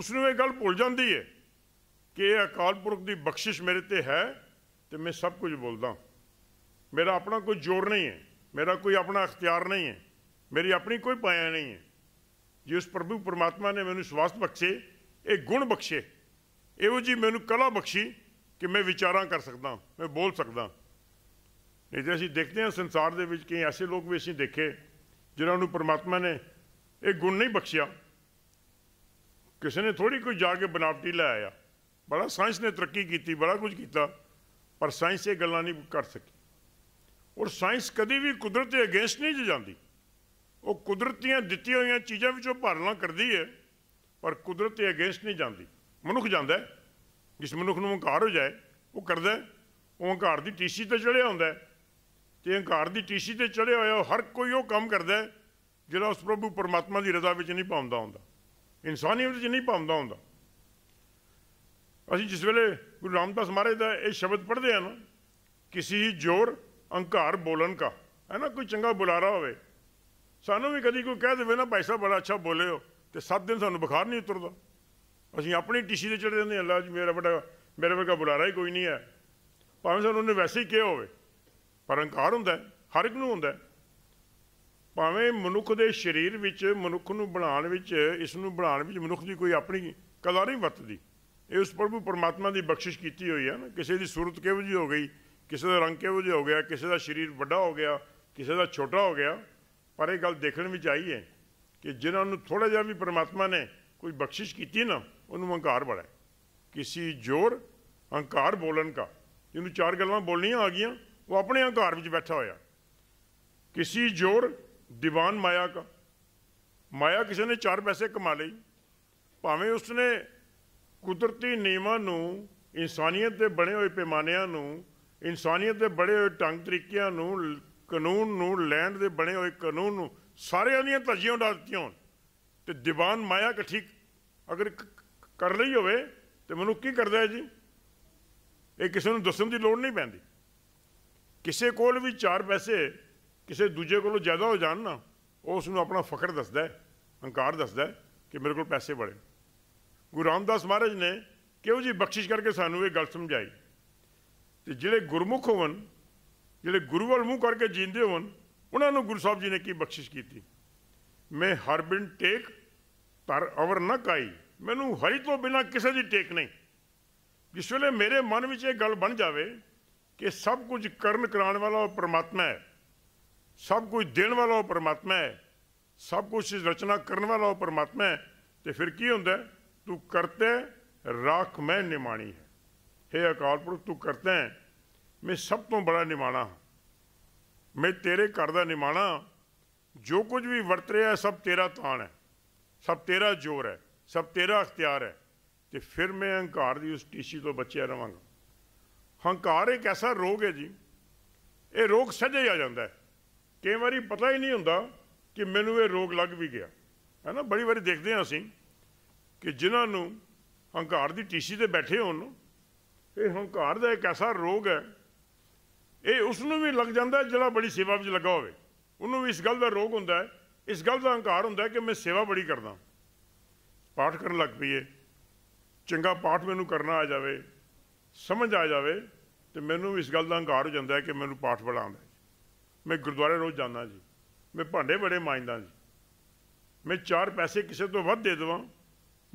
A: ਉਸ ਨੂੰ ਇਹ ਗੱਲ ਭੁੱਲ ਜਾਂਦੀ ਹੈ ਕਿ ਇਹ ਅਕਾਲ ਪੁਰਖ ਦੀ ਬਖਸ਼ਿਸ਼ ਮੇਰੇ ਤੇ ਹੈ ਤੇ ਮੈਂ ਸਭ ਕੁਝ ਬੋਲਦਾ ਮੇਰਾ ਆਪਣਾ ਕੋਈ ਜੋਰ ਨਹੀਂ ਹੈ ਮੇਰਾ ਕੋਈ ਆਪਣਾ ਅਖਤਿਆਰ ਨਹੀਂ ਹੈ ਮੇਰੀ ਆਪਣੀ ਕੋਈ ਪਾਇਆ ਨਹੀਂ ਹੈ ਜਿਸ ਪ੍ਰਭੂ ਪਰਮਾਤਮਾ ਨੇ ਮੈਨੂੰ ਸਵਾਸਥ ਬਖਸ਼ੇ ਇਹ ਗੁਣ ਬਖਸ਼ੇ ਇਹੋ ਜੀ ਮੈਨੂੰ ਕਲਾ ਬਖਸ਼ੀ ਕਿ ਮੈਂ ਵਿਚਾਰਾਂ ਕਰ ਸਕਦਾ ਮੈਂ ਬੋਲ ਸਕਦਾ ਨਹੀਂ ਤੇ ਅਸੀਂ ਦੇਖਦੇ ਹਾਂ ਸੰਸਾਰ ਦੇ ਵਿੱਚ ਕਈ ਐਸੇ ਲੋਕ ਵੀ ਅਸੀਂ ਦੇਖੇ ਜਿਨ੍ਹਾਂ ਨੂੰ ਪਰਮਾਤਮਾ ਨੇ ਇਹ ਗੁਣ ਨਹੀਂ ਬਖਸ਼ਿਆ ਕਿਸੇ ਨੇ ਥੋੜੀ ਕੋਈ ਜਾ ਕੇ ਬਨਾਵਟੀ ਲੈ ਆਇਆ ਬੜਾ ਸਾਇੰਸ ਨੇ ਤਰੱਕੀ ਕੀਤੀ ਬੜਾ ਕੁਝ ਕੀਤਾ ਪਰ ਸਾਇੰਸ ਇਹ ਗੱਲਾਂ ਨਹੀਂ ਕਰ ਸਕੀ ਔਰ ਸਾਇੰਸ ਕਦੀ ਵੀ ਕੁਦਰਤ ਦੇ ਅਗੇਂਸਟ ਨਹੀਂ ਜਾਂਦੀ ਉਹ ਕੁਦਰਤ ਦੀਆਂ ਦਿੱਤੀਆਂ ਹੋਈਆਂ ਚੀਜ਼ਾਂ ਵਿੱਚੋਂ ਭਰਲਾ ਕਰਦੀ ਹੈ ਪਰ ਕੁਦਰਤ ਦੇ ਅਗੇਂਸਟ ਨਹੀਂ ਜਾਂਦੀ ਮਨੁੱਖ ਜਾਂਦਾ ਜਿਸ ਮਨੁੱਖ ਨੂੰ ਹੰਕਾਰ ਹੋ ਜਾਏ ਉਹ ਕਰਦਾ ਉਹ ਹੰਕਾਰ ਦੀ ਟੀਸੀ ਤੇ ਚੜਿਆ ਹੁੰਦਾ ਹੈ ਤੇ ਹੰਕਾਰ ਦੀ ਟੀਸ਼ੀ ਤੇ ਚੜਿਆ ਹੋਇਆ ਹਰ ਕੋਈ ਉਹ ਕੰਮ ਕਰਦਾ ਜਿਹੜਾ ਉਸ ਪ੍ਰਭੂ ਪਰਮਾਤਮਾ ਦੀ ਰਜ਼ਾ ਵਿੱਚ ਨਹੀਂ ਪਾਉਂਦਾ ਹੁੰਦਾ ਇਨਸਾਨੀ ਵਿੱਚ ਨਹੀਂ ਪਾਉਂਦਾ ਹੁੰਦਾ ਅਸੀਂ ਜਿਸ ਵੇਲੇ ਗੁਰੂ ਰਾਮਦਾਸ ਮਹਾਰਾਜ ਦਾ ਇਹ ਸ਼ਬਦ ਪੜ੍ਹਦੇ ਆ ਨਾ ਕਿਸੇ ਹੀ ਜੋਰ ਹੰਕਾਰ ਬੋਲਣ ਦਾ ਹੈ ਨਾ ਕੋਈ ਚੰਗਾ ਬੁਲਾਰਾ ਹੋਵੇ ਸਾਨੂੰ ਵੀ ਕਦੀ ਕੋਈ ਕਹਿ ਦੇਵੇ ਨਾ ਭਾਈ ਸਾਹਿਬ ਬੜਾ ਅੱਛਾ ਬੋਲੇ ਹੋ ਤੇ ਸੱਤ ਦਿਨ ਸਾਨੂੰ ਬੁਖਾਰ ਨਹੀਂ ਉਤਰਦਾ ਅਸੀਂ ਆਪਣੀ ਟਿਸ਼ੀ ਤੇ ਚੜੇ ਜਾਂਦੇ ਅੱਲਾ ਜੀ ਮੇਰਾ ਬੜਾ ਮੇਰੇ ਵਰਗਾ ਬੁਲਾਰਾ ਹੀ ਕੋਈ ਨਹੀਂ ਹੈ ਭਾਵੇਂ ਸਾਨੂੰ ਉਹਨੇ ਵੈਸੇ ਹੀ ਕਿਹਾ ਹੋਵੇ ਪਰ ਅਹੰਕਾਰ ਹੁੰਦਾ ਹਰ ਇੱਕ ਨੂੰ ਹੁੰਦਾ ਭਾਵੇਂ ਮਨੁੱਖ ਦੇ ਸਰੀਰ ਵਿੱਚ ਮਨੁੱਖ ਨੂੰ ਬਣਾਉਣ ਵਿੱਚ ਇਸ ਨੂੰ ਬਣਾਉਣ ਵਿੱਚ ਮਨੁੱਖ ਦੀ ਕੋਈ ਆਪਣੀ ਕਲਾ ਨਹੀਂ ਵਰਤਦੀ ਇਹ ਉਸ ਪ੍ਰਭੂ ਪਰਮਾਤਮਾ ਦੀ ਬਖਸ਼ਿਸ਼ ਕੀਤੀ ਹੋਈ ਹੈ ਨਾ ਕਿਸੇ ਦੀ ਸੂਰਤ ਕਿਹੋ ਜਿਹੀ ਹੋ ਗਈ ਕਿਸੇ ਦਾ ਰੰਗ ਕਿਹੋ ਜਿਹਾ ਹੋ ਗਿਆ ਕਿਸੇ ਦਾ ਸਰੀਰ ਵੱਡਾ ਹੋ ਗਿਆ ਕਿਸੇ ਦਾ ਛੋਟਾ ਹੋ ਗਿਆ ਪਰ ਇਹ ਗੱਲ ਦੇਖਣ ਵਿੱਚ ਆਈ ਹੈ ਕਿ ਜਿਨ੍ਹਾਂ ਨੂੰ ਥੋੜਾ ਜਿਹਾ ਵੀ ਪਰਮਾਤਮਾ ਨੇ ਕੋਈ ਬਖਸ਼ਿਸ਼ ਕੀਤੀ ਨਾ ਉਹਨੂੰ ਹੰਕਾਰ ਬੜਾ ਕਿਸੇ ਜ਼ੋਰ ਹੰਕਾਰ ਬੋਲਣ ਦਾ ਇਹਨੂੰ ਚਾਰ ਗੱਲਾਂ ਬੋਲਣੀਆਂ ਆ ਗਈਆਂ ਉਹ ਆਪਣੇ अहंकार ਵਿੱਚ ਬੈਠਾ ਹੋਇਆ ਕਿਸੇ ਜੋਰ ਦੀਵਾਨ ਮਾਇਆ ਦਾ ਮਾਇਆ ਕਿਸੇ ਨੇ ਚਾਰ ਪੈਸੇ ਕਮਾ ਲਈ ਭਾਵੇਂ ਉਸਨੇ ਕੁਦਰਤੀ ਨਿਯਮਾਂ ਨੂੰ ਇਨਸਾਨੀਅਤ ਦੇ ਬਣੇ ਹੋਏ ਪੈਮਾਨਿਆਂ ਨੂੰ ਇਨਸਾਨੀਅਤ ਦੇ ਬੜੇ ਹੋਏ ਢੰਗ ਤਰੀਕਿਆਂ ਨੂੰ ਕਾਨੂੰਨ ਨੂੰ ਲੈਂਡ ਦੇ ਬਣੇ ਹੋਏ ਕਾਨੂੰਨ ਨੂੰ ਸਾਰਿਆਂ ਦੀਆਂ ਧੱਜੀਆਂ ਉਡਾ ਦਿੱਤੀਆਂ ਤੇ ਦੀਵਾਨ ਮਾਇਆ ਠੀਕ ਅਗਰ ਕਰ ਲਈ ਹੋਵੇ ਤੇ ਮਨੁੱਖ ਕੀ ਕਰਦਾ ਹੈ ਜੀ ਇਹ ਕਿਸੇ ਨੂੰ ਦੱਸਣ ਦੀ ਲੋੜ ਨਹੀਂ ਪੈਂਦੀ ਕਿਸੇ ਕੋਲ ਵੀ ਚਾਰ ਪੈਸੇ ਕਿਸੇ ਦੂਜੇ ਕੋਲੋਂ ਜ਼ਿਆਦਾ ਹੋ ਜਾਣ ਨਾ ਉਸ ਨੂੰ ਆਪਣਾ ਫਖਰ ਦੱਸਦਾ ਹੈ ਹੰਕਾਰ ਦੱਸਦਾ ਹੈ ਕਿ ਮੇਰੇ ਕੋਲ ਪੈਸੇ ਬੜੇ ਗੁਰੂ ਰਾਮਦਾਸ ਮਹਾਰਾਜ ਨੇ ਕਿਉਂ ਜੀ ਬਖਸ਼ਿਸ਼ ਕਰਕੇ ਸਾਨੂੰ ਇਹ ਗੱਲ ਸਮਝਾਈ ਤੇ ਜਿਹੜੇ ਗੁਰਮੁਖ ਹੋਵਨ ਜਿਹੜੇ ਗੁਰੂ ਵੱਲ ਮੂੰਹ ਕਰਕੇ ਜੀਂਦੇ ਹੋਣ ਉਹਨਾਂ ਨੂੰ ਗੁਰੂ ਸਾਹਿਬ ਜੀ ਨੇ ਕੀ ਬਖਸ਼ਿਸ਼ ਕੀਤੀ ਮੈਂ ਹਰ ਬਿਨ ਟੇਕ ਪਰ ਅਵਰ ਨਾ ਕਾਈ ਮੈਨੂੰ ਹਰੀ ਤੋਂ ਬਿਨਾ ਕਿਸੇ ਦੀ ਟੇਕ ਨਹੀਂ ਜਿਸ ਵੇਲੇ ਮੇਰੇ ਮਨ ਵਿੱਚ ਇਹ ਗੱਲ ਬਣ ਜਾਵੇ ਕਿ ਸਭ ਕੁਝ ਕਰਨ ਕਰਾਉਣ ਵਾਲਾ ਉਹ ਪਰਮਾਤਮਾ ਹੈ ਸਭ ਕੁਝ ਦੇਣ ਵਾਲਾ ਉਹ ਪਰਮਾਤਮਾ ਹੈ ਸਭ ਕੁਝ ਰਚਨਾ ਕਰਨ ਵਾਲਾ ਉਹ ਪਰਮਾਤਮਾ ਹੈ ਤੇ ਫਿਰ ਕੀ ਹੁੰਦਾ ਤੂੰ ਕਰਤੇ ਰਾਖ ਮੈਂ ਨਿਮਾਣੀ ਹੈ हे ਅਕਾਲ ਪੁਰਖ ਤੂੰ ਕਰਤੇ ਮੈਂ ਸਭ ਤੋਂ ਬੜਾ ਨਿਮਾਣਾ ਹਾਂ ਮੈਂ ਤੇਰੇ ਘਰ ਦਾ ਨਿਮਾਣਾ ਜੋ ਕੁਝ ਵੀ ਵਰਤ ਰਿਹਾ ਸਭ ਤੇਰਾ ਤਾਣ ਹੈ ਸਭ ਤੇਰਾ ਜ਼ੋਰ ਹੈ ਸਭ ਤੇਰਾ ਅਖਤਿਆਰ ਹੈ ਤੇ ਫਿਰ ਮੈਂ ਅਹੰਕਾਰ ਦੀ ਉਸ ਟੀਸੀ ਤੋਂ ਬਚਿਆ ਰਵਾਂਗਾ ਹੰਕਾਰ ਇੱਕ ਐਸਾ ਰੋਗ ਹੈ ਜੀ ਇਹ ਰੋਗ ਸਜੇ ਹੀ ਆ ਜਾਂਦਾ ਕਈ ਵਾਰੀ ਪਤਾ ਹੀ ਨਹੀਂ ਹੁੰਦਾ ਕਿ ਮੈਨੂੰ ਇਹ ਰੋਗ ਲੱਗ ਵੀ ਗਿਆ ਹੈ ਨਾ ਬੜੀ ਵਾਰੀ ਦੇਖਦੇ ਹਾਂ ਅਸੀਂ ਕਿ ਜਿਨ੍ਹਾਂ ਨੂੰ ਹੰਕਾਰ ਦੀ ਟੀਸੀ ਤੇ ਬੈਠੇ ਹੋਣ ਇਹ ਹੰਕਾਰ ਦਾ ਇੱਕ ਐਸਾ ਰੋਗ ਹੈ ਇਹ ਉਸ ਨੂੰ ਵੀ ਲੱਗ ਜਾਂਦਾ ਜਿਹੜਾ ਬੜੀ ਸੇਵਾ ਵਿੱਚ ਲੱਗਾ ਹੋਵੇ ਉਹਨੂੰ ਵੀ ਇਸ ਗੱਲ ਦਾ ਰੋਗ ਹੁੰਦਾ ਹੈ ਇਸ ਗੱਲ ਦਾ ਹੰਕਾਰ ਹੁੰਦਾ ਕਿ ਮੈਂ ਸੇਵਾ ਬੜੀ ਕਰਦਾ ਪਾਠ ਕਰਨ ਲੱਗ ਪਈਏ ਚੰਗਾ ਪਾਠ ਮੈਨੂੰ ਕਰਨਾ ਆ ਜਾਵੇ ਸਮਝ ਆ ਜਾਵੇ ਤੇ ਮੈਨੂੰ ਵੀ ਇਸ ਗੱਲ ਦਾ ਹੰਕਾਰ ਹੋ ਜਾਂਦਾ ਕਿ ਮੈਨੂੰ ਪਾਠ ਬੜਾ ਆਉਂਦਾ ਮੈਂ ਗੁਰਦੁਆਰੇ ਰੋਜ਼ ਜਾਂਦਾ ਜੀ ਮੈਂ ਭਾਂਡੇ ਬੜੇ ਮਾਂਜਦਾ ਜੀ ਮੈਂ ਚਾਰ ਪੈਸੇ ਕਿਸੇ ਤੋਂ ਵੱਧ ਦੇ ਦਵਾਂ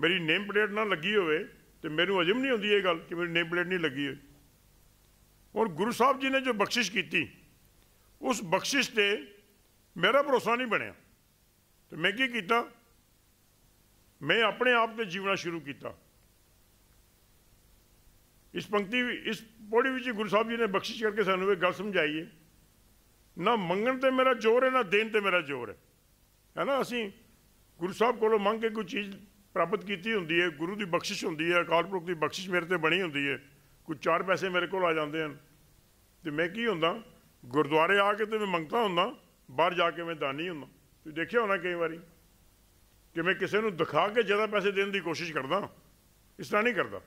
A: ਮੇਰੀ ਨੇਮ ਪਲੇਟ ਨਾ ਲੱਗੀ ਹੋਵੇ ਤੇ ਮੈਨੂੰ ਹਜਮ ਨਹੀਂ ਹੁੰਦੀ ਇਹ ਗੱਲ ਕਿ ਮੇਰੀ ਨੇਮ ਪਲੇਟ ਨਹੀਂ ਲੱਗੀ ਹੋਈ ਔਰ ਗੁਰੂ ਸਾਹਿਬ ਜੀ ਨੇ ਜੋ ਬਖਸ਼ਿਸ਼ ਕੀਤੀ ਉਸ ਬਖਸ਼ਿਸ਼ ਤੇ ਮੇਰਾ ਭਰੋਸਾ ਨਹੀਂ ਬਣਿਆ ਤੇ ਮੈਂ ਕੀ ਕੀਤਾ ਮੈਂ ਆਪਣੇ ਆਪ ਤੇ ਜੀਵਣਾ ਸ਼ੁਰੂ ਕੀਤਾ ਇਸ ਪੰਕਤੀ ਇਸ ਪੌੜੀ ਵਿੱਚ ਗੁਰੂ ਸਾਹਿਬ ਜੀ ਨੇ ਬਖਸ਼ਿਸ਼ ਕਰਕੇ ਸਾਨੂੰ ਇਹ ਗੱਲ ਸਮਝਾਈ ਹੈ ਨਾ ਮੰਗਣ ਤੇ ਮੇਰਾ ਜ਼ੋਰ ਹੈ ਨਾ ਦੇਣ ਤੇ ਮੇਰਾ ਜ਼ੋਰ ਹੈ ਹੈ ਨਾ ਅਸੀਂ ਗੁਰੂ ਸਾਹਿਬ ਕੋਲੋਂ ਮੰਗ ਕੇ ਕੋਈ ਚੀਜ਼ ਪ੍ਰਾਪਤ ਕੀਤੀ ਹੁੰਦੀ ਹੈ ਗੁਰੂ ਦੀ ਬਖਸ਼ਿਸ਼ ਹੁੰਦੀ ਹੈ ਅਕਾਲ ਪੁਰਖ ਦੀ ਬਖਸ਼ਿਸ਼ ਮੇਰੇ ਤੇ ਬਣੀ ਹੁੰਦੀ ਹੈ ਕੋਈ ਚਾਰ ਪੈਸੇ ਮੇਰੇ ਕੋਲ ਆ ਜਾਂਦੇ ਹਨ ਤੇ ਮੈਂ ਕੀ ਹੁੰਦਾ ਗੁਰਦੁਆਰੇ ਆ ਕੇ ਤੇ ਮੈਂ ਮੰਗਤਾ ਹੁੰਦਾ ਬਾਹਰ ਜਾ ਕੇ ਮੈਂ ਦਾਨੀ ਹੁੰਦਾ ਤੁਸੀਂ ਦੇਖਿਆ ਹੋਣਾ ਕਈ ਵਾਰੀ ਕਿ ਮੈਂ ਕਿਸੇ ਨੂੰ ਦਿਖਾ ਕੇ ਜ਼ਿਆਦਾ ਪੈਸੇ ਦੇਣ ਦੀ ਕੋਸ਼ਿਸ਼ ਕਰਦਾ ਇਸ ਤਰ੍ਹਾਂ ਨਹੀਂ ਕਰਦਾ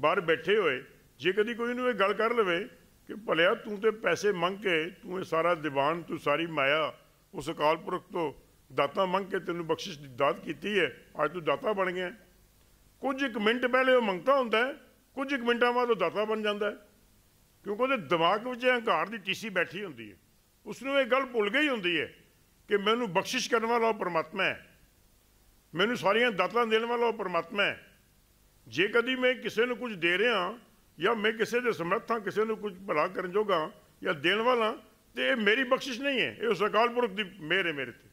A: ਬਾਹਰ ਬੈਠੇ ਹੋਏ ਜੇ ਕਦੀ ਕੋਈ ਨੂੰ ਇਹ ਗੱਲ ਕਰ ਲਵੇ ਕਿ ਭਲਿਆ ਤੂੰ ਤੇ ਪੈਸੇ ਮੰਗ ਕੇ ਤੂੰ ਇਹ ਸਾਰਾ ਦੀਵਾਨ ਤੂੰ ਸਾਰੀ ਮਾਇਆ ਉਸ ਅਕਾਲ ਪੁਰਖ ਤੋਂ ਦਾਤਾ ਮੰਗ ਕੇ ਤੈਨੂੰ ਬਖਸ਼ਿਸ਼ ਦੀ ਦਾਤ ਕੀਤੀ ਹੈ ਅੱਜ ਤੂੰ ਦਾਤਾ ਬਣ ਗਿਆ ਕੁਝ ਇੱਕ ਮਿੰਟ ਪਹਿਲੇ ਉਹ ਮੰਗਤਾ ਹੁੰਦਾ ਹੈ ਕੁਝ ਇੱਕ ਮਿੰਟਾਂ ਬਾਅਦ ਉਹ ਦਾਤਾ ਬਣ ਜਾਂਦਾ ਹੈ ਕਿਉਂਕਿ ਉਹਦੇ ਦਿਮਾਗ ਵਿੱਚ ਹੰਕਾਰ ਦੀ ਟੀਸੀ ਬੈਠੀ ਹੁੰਦੀ ਹੈ ਉਸ ਨੂੰ ਇਹ ਗੱਲ ਭੁੱਲ ਗਈ ਹੁੰਦੀ ਹੈ ਕਿ ਮੈਨੂੰ ਬਖਸ਼ਿਸ਼ ਕਰਨ ਵਾਲਾ ਉਹ ਪਰਮਾਤਮਾ ਹੈ ਮੈਨੂੰ ਸਾਰੀਆਂ ਦਾਤਾਂ ਦੇਣ ਵਾਲਾ ਉਹ ਪਰਮਾਤਮਾ ਹੈ ਜੇ ਕਦੀ ਮੈਂ ਕਿਸੇ ਨੂੰ ਕੁਝ ਦੇ ਰਿਹਾ ਜਾਂ ਮੈਂ ਕਿਸੇ ਦੇ ਸਮਰੱਥ ਕਿਸੇ ਨੂੰ ਕੁਝ ਭਲਾ ਕਰਨ ਜੋਗਾ ਜਾਂ ਦੇਣ ਵਾਲਾ ਤੇ ਇਹ ਮੇਰੀ ਬਖਸ਼ਿਸ਼ ਨਹੀਂ ਹੈ ਇਹ ਉਸ ਅਕਾਲ ਪੁਰਖ ਦੀ ਮਿਹਰ ਹੈ ਮੇਰੇ ਤੇ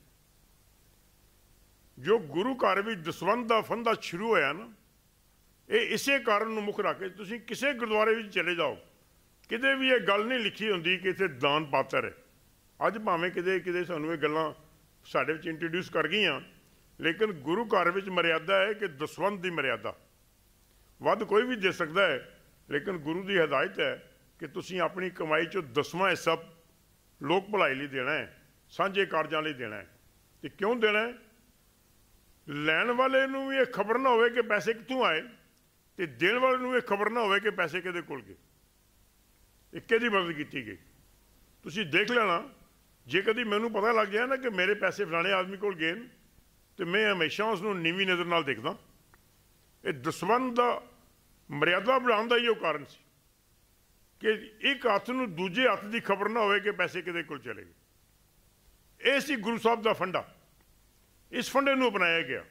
A: ਜੋ ਗੁਰੂ ਘਰ ਵਿੱਚ ਦਸਵੰਦ ਦਾ ਫੰਦਾ ਸ਼ੁਰੂ ਹੋਇਆ ਨਾ ਇਹ ਇਸੇ ਕਾਰਨ ਨੂੰ ਮੁੱਖ ਰੱਖ ਕੇ ਤੁਸੀਂ ਕਿਸੇ ਗੁਰਦੁਆਰੇ ਵਿੱਚ ਚਲੇ ਜਾਓ ਕਿਤੇ ਵੀ ਇਹ ਗੱਲ ਨਹੀਂ ਲਿਖੀ ਹੁੰਦੀ ਕਿ ਇੱਥੇ ਦਾਨ ਪਾਤਰ ਹੈ ਅੱਜ ਭਾਵੇਂ ਕਿਤੇ ਕਿਤੇ ਸਾਨੂੰ ਇਹ ਗੱਲਾਂ ਸਾਡੇ ਵਿੱਚ ਇੰਟਰੋਡਿਊਸ ਕਰ ਗਈਆਂ ਲੇਕਿਨ ਗੁਰੂ ਘਰ ਵਿੱਚ ਮਰਿਆਦਾ ਹੈ ਕਿ ਦਸਵੰਦ ਦੀ ਮਰਿਆਦਾ ਵੱਧ ਕੋਈ ਵੀ ਦੇ ਸਕਦਾ ਹੈ ਲੇਕਿਨ ਗੁਰੂ ਦੀ ਹਦਾਇਤ ਹੈ ਕਿ ਤੁਸੀਂ ਆਪਣੀ ਕਮਾਈ ਚੋਂ ਦਸਵਾਂ ਹਿੱਸਾ ਲੋਕ ਭਲਾਈ ਲਈ ਦੇਣਾ ਹੈ ਸਾਂਝੇ ਕਾਰਜਾਂ ਲਈ ਦੇਣਾ ਹੈ ਤੇ ਕਿਉਂ ਦੇਣਾ ਹੈ ਲੈਣ ਵਾਲੇ ਨੂੰ ਵੀ ਇਹ ਖਬਰ ਨਾ ਹੋਵੇ ਕਿ ਪੈਸੇ ਕਿੱਥੋਂ ਆਏ ਤੇ ਦੇਣ ਵਾਲੇ ਨੂੰ ਇਹ ਖਬਰ ਨਾ ਹੋਵੇ ਕਿ ਪੈਸੇ ਕਿਹਦੇ ਕੋਲ ਗਏ ਇੱਕੇ ਦੀ ਮਦਦ ਕੀਤੀ ਗਈ ਤੁਸੀਂ ਦੇਖ ਲੈਣਾ ਜੇ ਕਦੀ ਮੈਨੂੰ ਪਤਾ ਲੱਗ ਗਿਆ ਨਾ ਕਿ ਮੇਰੇ ਪੈਸੇ ਫਲਾਣੇ ਆਦਮੀ ਕੋਲ ਗਏ ਤੇ ਮੈਂ ਹਮੇਸ਼ਾ ਉਸ ਨੂੰ ਨੀਵੀਂ ਨਜ਼ਰ ਨਾਲ ਦੇਖਦਾ ਇਹ ਦੁਸ਼ਮਣ ਦਾ ਮਰਿਆਦਾ ਬਣਾਉਣ ਦਾ ਹੀ ਉਹ ਕਾਰਨ ਸੀ ਕਿ ਇੱਕ ਹੱਥ ਨੂੰ ਦੂਜੇ ਹੱਥ ਦੀ ਖਬਰ ਨਾ ਹੋਵੇ ਕਿ ਪੈਸੇ ਕਿਤੇ ਕੋਲ ਚਲੇ ਗਏ ਇਹ ਸੀ ਗੁਰੂ ਸਾਹਿਬ ਦਾ ਫੰਡਾ ਇਸ ਫੰਡੇ ਨੂੰ ਅਪਣਾਇਆ ਗਿਆ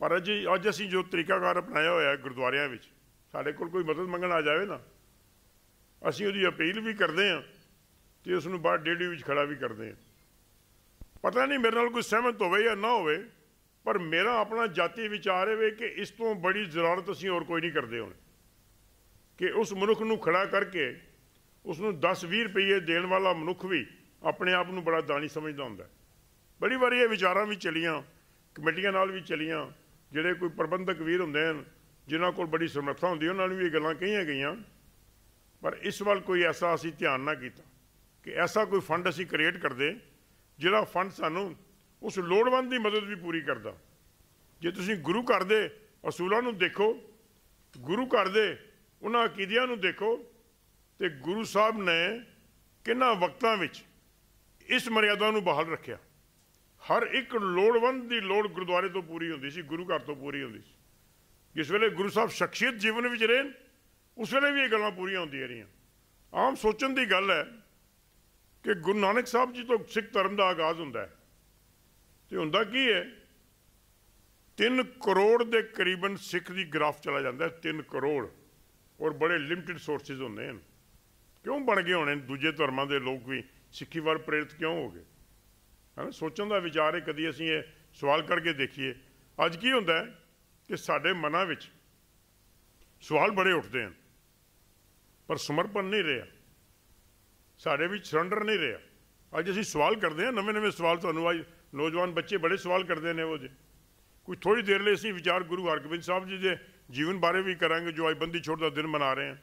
A: ਪਰ ਅੱਜ ਅੱਜ ਅਸੀਂ ਜੋ ਤਰੀਕਾਕਾਰ ਅਪਣਾਇਆ ਹੋਇਆ ਹੈ ਗੁਰਦੁਆਰਿਆਂ ਵਿੱਚ ਸਾਡੇ ਕੋਲ ਕੋਈ ਮਦਦ ਮੰਗਣ ਆ ਜਾਵੇ ਨਾ ਅਸੀਂ ਉਹਦੀ ਅਪੀਲ ਵੀ ਕਰਦੇ ਹਾਂ ਤੇ ਉਸ ਨੂੰ ਬਾਅਦ ਡੇਢੀ ਵਿੱਚ ਖੜਾ ਵੀ ਕਰਦੇ ਹਾਂ ਪਤਾ ਨਹੀਂ ਮੇਰੇ ਨਾਲ ਕੋਈ ਸਹਿਮਤ ਹੋਵੇ ਜਾਂ ਨਾ ਹੋਵੇ ਪਰ ਮੇਰਾ ਆਪਣਾ ਜਾਤੀ ਵਿਚਾਰ ਹੈ ਕਿ ਇਸ ਤੋਂ ਬੜੀ ਜ਼ਰੂਰਤ ਅਸੀਂ ਹੋਰ ਕੋਈ ਨਹੀਂ ਕਰਦੇ ਹੁਣ ਕਿ ਉਸ ਮਨੁੱਖ ਨੂੰ ਖੜਾ ਕਰਕੇ ਉਸ ਨੂੰ 10-20 ਰੁਪਏ ਦੇਣ ਵਾਲਾ ਮਨੁੱਖ ਵੀ ਆਪਣੇ ਆਪ ਨੂੰ ਬੜਾ ਦਾਨੀ ਸਮਝਦਾ ਹੁੰਦਾ ਬੜੀ ਵਾਰੀ ਇਹ ਵਿਚਾਰਾਂ ਵੀ ਚਲੀਆਂ ਕਮੇਟੀਆਂ ਨਾਲ ਵੀ ਚਲੀਆਂ ਜਿਹੜੇ ਕੋਈ ਪ੍ਰਬੰਧਕ ਵੀਰ ਹੁੰਦੇ ਹਨ ਜਿਨ੍ਹਾਂ ਕੋਲ ਬੜੀ ਸਮਰੱਥਾ ਹੁੰਦੀ ਉਹਨਾਂ ਨੂੰ ਵੀ ਇਹ ਗੱਲਾਂ ਕਹੀਆਂ ਗਈਆਂ ਪਰ ਇਸ ਵੱਲ ਕੋਈ ਐਸਾ ਅਸੀਂ ਧਿਆਨ ਨਾ ਕੀਤਾ ਕਿ ਐਸਾ ਕੋਈ ਫੰਡ ਅਸੀਂ ਕ੍ਰੀਏਟ ਕਰਦੇ ਜਿਹੜਾ ਫੰਡ ਸਾਨੂੰ ਉਸ ਲੋੜਵੰਦ ਦੀ ਮਦਦ ਵੀ ਪੂਰੀ ਕਰਦਾ ਜੇ ਤੁਸੀਂ ਗੁਰੂ ਘਰ ਦੇ ਅਸੂਲਾਂ ਨੂੰ ਦੇਖੋ ਗੁਰੂ ਘਰ ਦੇ ਉਹਨਾਂ ਅਕੀਦਿਆਂ ਨੂੰ ਦੇਖੋ ਤੇ ਗੁਰੂ ਸਾਹਿਬ ਨੇ ਕਿੰਨਾ ਵਕਤਾਂ ਵਿੱਚ ਇਸ ਮਰਿਆਦਾ ਨੂੰ ਬਹਾਲ ਰੱਖਿਆ ਹਰ ਇੱਕ ਲੋੜਵੰਦ ਦੀ ਲੋੜ ਗੁਰਦੁਆਰੇ ਤੋਂ ਪੂਰੀ ਹੁੰਦੀ ਸੀ ਗੁਰੂ ਘਰ ਤੋਂ ਪੂਰੀ ਹੁੰਦੀ ਸੀ ਜਿਸ ਵੇਲੇ ਗੁਰੂ ਸਾਹਿਬ ਸ਼ਖਸੀਅਤ ਜੀਵਨ ਵਿੱਚ ਰਹੇ ਉਸ ਵੇਲੇ ਵੀ ਇਹ ਗੱਲਾਂ ਪੂਰੀਆਂ ਹੁੰਦੀਆਂ ਰਹੀਆਂ ਆਮ ਸੋਚਣ ਦੀ ਗੱਲ ਹੈ ਕਿ ਗੁਰੂ ਨਾਨਕ ਸਾਹਿਬ ਜੀ ਤੋਂ ਸਿੱਖ ਧਰਮ ਦਾ ਆਗਾਜ਼ ਹੁੰਦਾ ਹੈ ਤੇ ਹੁੰਦਾ ਕੀ ਹੈ 3 ਕਰੋੜ ਦੇ ਕਰੀਬਨ ਸਿੱਖ ਦੀ ਗ੍ਰਾਫ ਚਲਾ ਜਾਂਦਾ ਹੈ 3 ਕਰੋੜ ਔਰ ਬੜੇ ਲਿਮਟਿਡ ਸੋਰਸਸ ਹੁੰਦੇ ਹਨ ਕਿਉਂ ਬਣ ਗਏ ਹੋਣੇ ਦੂਜੇ ਧਰਮਾਂ ਦੇ ਲੋਕ ਵੀ ਸਿੱਖੀ ਵੱਲ ਪ੍ਰੇਰਿਤ ਕਿਉਂ ਹੋ ਗਏ ਹਨ ਸੋਚਣ ਦਾ ਵਿਚਾਰ ਹੈ ਕਦੀ ਅਸੀਂ ਇਹ ਸਵਾਲ ਕਰਕੇ ਦੇਖੀਏ ਅੱਜ ਕੀ ਹੁੰਦਾ ਕਿ ਸਾਡੇ ਮਨਾਂ ਵਿੱਚ ਸਵਾਲ ਬੜੇ ਉੱਠਦੇ ਹਨ ਪਰ ਸਮਰਪਣ ਨਹੀਂ ਰਿਹਾ ਸਾਡੇ ਵਿੱਚ ਸਰੈਂਡਰ ਨਹੀਂ ਰਿਹਾ ਅੱਜ ਅਸੀਂ ਸਵਾਲ ਕਰਦੇ ਹਾਂ ਨਵੇਂ ਨਵੇਂ ਸਵਾਲ ਤੁਹਾਨੂੰ ਅੱਜ ਨੌਜਵਾਨ ਬੱਚੇ ਬੜੇ ਸਵਾਲ ਕਰਦੇ ਨੇ ਉਹ ਜੇ ਕੋਈ ਥੋੜੀ ਦੇਰ ਲਈ ਅਸੀਂ ਵਿਚਾਰ ਗੁਰੂ ਹਰਗੋਬਿੰਦ ਸਾਹਿਬ ਜੀ ਦੇ ਜੀਵਨ ਬਾਰੇ ਵੀ ਕਰਾਂਗੇ ਜੋ ਅੱਜ ਬੰਦੀ ਛੋੜ ਦਾ ਦਿਨ ਮਨਾ ਰਹੇ ਹਾਂ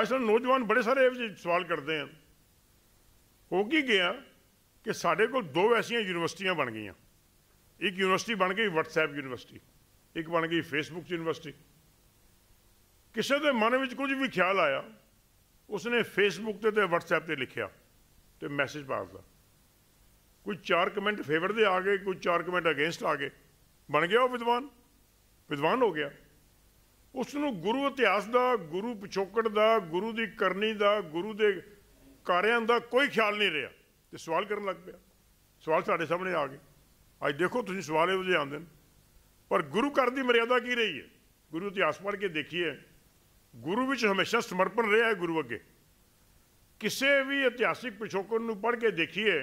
A: ਅੱਜ ਸਾਨੂੰ ਨੌਜਵਾਨ ਬੜੇ ਸਾਰੇ ਇਹ ਸਵਾਲ ਕਰਦੇ ਆ ਹੋ ਕੀ ਗਿਆ ਕਿ ਸਾਡੇ ਕੋਲ ਦੋ ਐਸੀਆਂ ਯੂਨੀਵਰਸਿਟੀਆਂ ਬਣ ਗਈਆਂ ਇੱਕ ਯੂਨੀਵਰਸਿਟੀ ਬਣ ਗਈ WhatsApp ਯੂਨੀਵਰਸਿਟੀ ਇੱਕ ਬਣ ਗਈ Facebook ਯੂਨੀਵਰਸਿਟੀ ਕਿਸੇ ਦੇ ਮਨ ਵਿੱਚ ਕੁਝ ਵੀ ਖਿਆਲ ਆਇਆ ਉਸਨੇ Facebook ਤੇ ਤੇ WhatsApp ਤੇ ਲਿਖਿਆ ਤੇ ਮੈਸੇਜ ਭਾਜਦਾ ਕੋਈ 4 ਕਮੈਂਟ ਫੇਵਰ ਦੇ ਆ ਗਏ ਕੋਈ 4 ਕਮੈਂਟ ਅਗੇਂਸਟ ਆ ਗਏ ਬਣ ਗਿਆ ਉਹ ਵਿਦਵਾਨ ਵਿਦਵਾਨ ਹੋ ਗਿਆ ਉਸ ਨੂੰ ਗੁਰੂ ਇਤਿਹਾਸ ਦਾ ਗੁਰੂ ਪਿਛੋਕੜ ਦਾ ਗੁਰੂ ਦੀ ਕਰਨੀ ਦਾ ਗੁਰੂ ਦੇ ਕਾਰਿਆਂ ਦਾ ਕੋਈ ਖਿਆਲ ਨਹੀਂ ਰਿਹਾ ਤੇ ਸਵਾਲ ਕਰਨ ਲੱਗ ਪਿਆ ਸਵਾਲ ਸਾਡੇ ਸਾਹਮਣੇ ਆ ਗਏ ਅੱਜ ਦੇਖੋ ਤੁਸੀਂ ਸਵਾਲ ਇਹੋ ਜਿਹੇ ਆਉਂਦੇ ਨੇ ਪਰ ਗੁਰੂ ਘਰ ਦੀ ਮਰਿਆਦਾ ਕੀ ਰਹੀ ਹੈ ਗੁਰੂ ਇਤਿਹਾਸ ਪੜ੍ਹ ਕੇ ਦੇਖੀਏ ਗੁਰੂ ਵਿੱਚ ਹਮੇਸ਼ਾ ਸਮਰਪਣ ਰਿਹਾ ਹੈ ਗੁਰੂ ਅੱਗੇ ਕਿਸੇ ਵੀ ਇਤਿਹਾਸਿਕ ਪਿਛੋਕੜ ਨੂੰ ਪੜ੍ਹ ਕੇ ਦੇਖੀਏ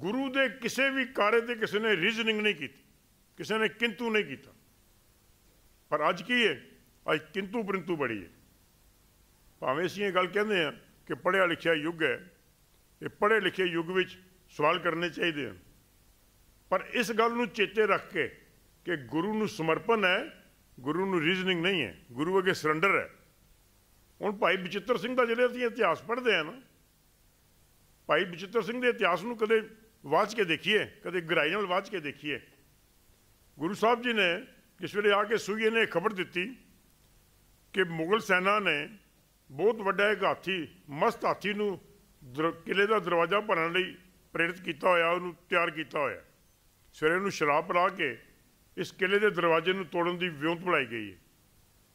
A: ਗੁਰੂ ਦੇ ਕਿਸੇ ਵੀ ਕਾਰੇ ਤੇ ਕਿਸੇ ਨੇ ਰੀਜ਼ਨਿੰਗ ਨਹੀਂ ਕੀਤੀ ਕਿਸੇ ਨੇ ਕਿੰਤੂ ਨਹੀਂ ਕੀਤਾ ਪਰ ਅੱਜ ਕੀ ਹੈ ਅੱਜ ਕਿੰਤੂ ਪਰੰਤੂ ਬੜੀ ਹੈ ਭਾਵੇਂ ਅਸੀਂ ਇਹ ਗੱਲ ਕਹਿੰਦੇ ਆ ਕਿ ਪੜ੍ਹਿਆ ਲਿਖਿਆ ਯੁੱਗ ਹੈ ਇਹ ਪੜ੍ਹੇ ਲਿਖੇ ਯੁੱਗ ਵਿੱਚ ਸਵਾਲ ਕਰਨੇ ਚਾਹੀਦੇ ਹਨ ਪਰ ਇਸ ਗੱਲ ਨੂੰ ਚੇਤੇ ਰੱਖ ਕੇ ਕਿ ਗੁਰੂ ਨੂੰ ਸਮਰਪਣ ਹੈ ਗੁਰੂ ਨੂੰ ਰੀਜ਼ਨਿੰਗ ਨਹੀਂ ਹੈ ਗੁਰੂ ਅਗੇ ਸਰੈਂਡਰ ਹੈ ਹੁਣ ਭਾਈ ਬਚਿੱਤਰ ਸਿੰਘ ਦਾ ਜਿਹੜੇ ਅਸੀਂ ਇਤਿਹਾਸ ਪੜ੍ਹਦੇ ਆ ਨਾ ਭਾਈ ਬਚਿੱਤਰ ਸਿੰਘ ਦੇ ਇਤਿਹਾਸ ਨੂੰ ਕਦੇ ਵਾਚ ਕੇ ਦੇਖੀਏ ਕਦੇ ਗਰਾਈ ਨਾਲ ਵਾਚ ਕੇ ਦੇਖੀਏ ਗੁਰੂ ਸਾਹਿਬ ਜੀ ਨੇ ਜਿਸ ਵੇਲੇ ਆ ਕੇ ਸੂਈਏ ਨੇ ਖਬਰ ਦਿੱਤੀ ਕਿ ਮੁਗਲ ਸੈਨਾ ਨੇ ਬਹੁਤ ਵੱਡਾ ਇੱਕ ਹਾਥੀ ਮਸਤ ਹਾਥੀ ਨੂੰ ਕਿਲੇ ਦਾ ਦਰਵਾਜ਼ਾ ਭਰਨ ਲਈ ਪ੍ਰੇਰਿਤ ਕੀਤਾ ਹੋਇਆ ਉਹਨੂੰ ਤਿਆਰ ਕੀਤਾ ਹੋਇਆ ਸਵੇਰੇ ਨੂੰ ਸ਼ਰਾਬ ਪਲਾ ਕੇ ਇਸ ਕਿਲੇ ਦੇ ਦਰਵਾਜ਼ੇ ਨੂੰ ਤੋੜਨ ਦੀ ਵਿਉਂਤ ਬਣਾਈ ਗਈ ਹੈ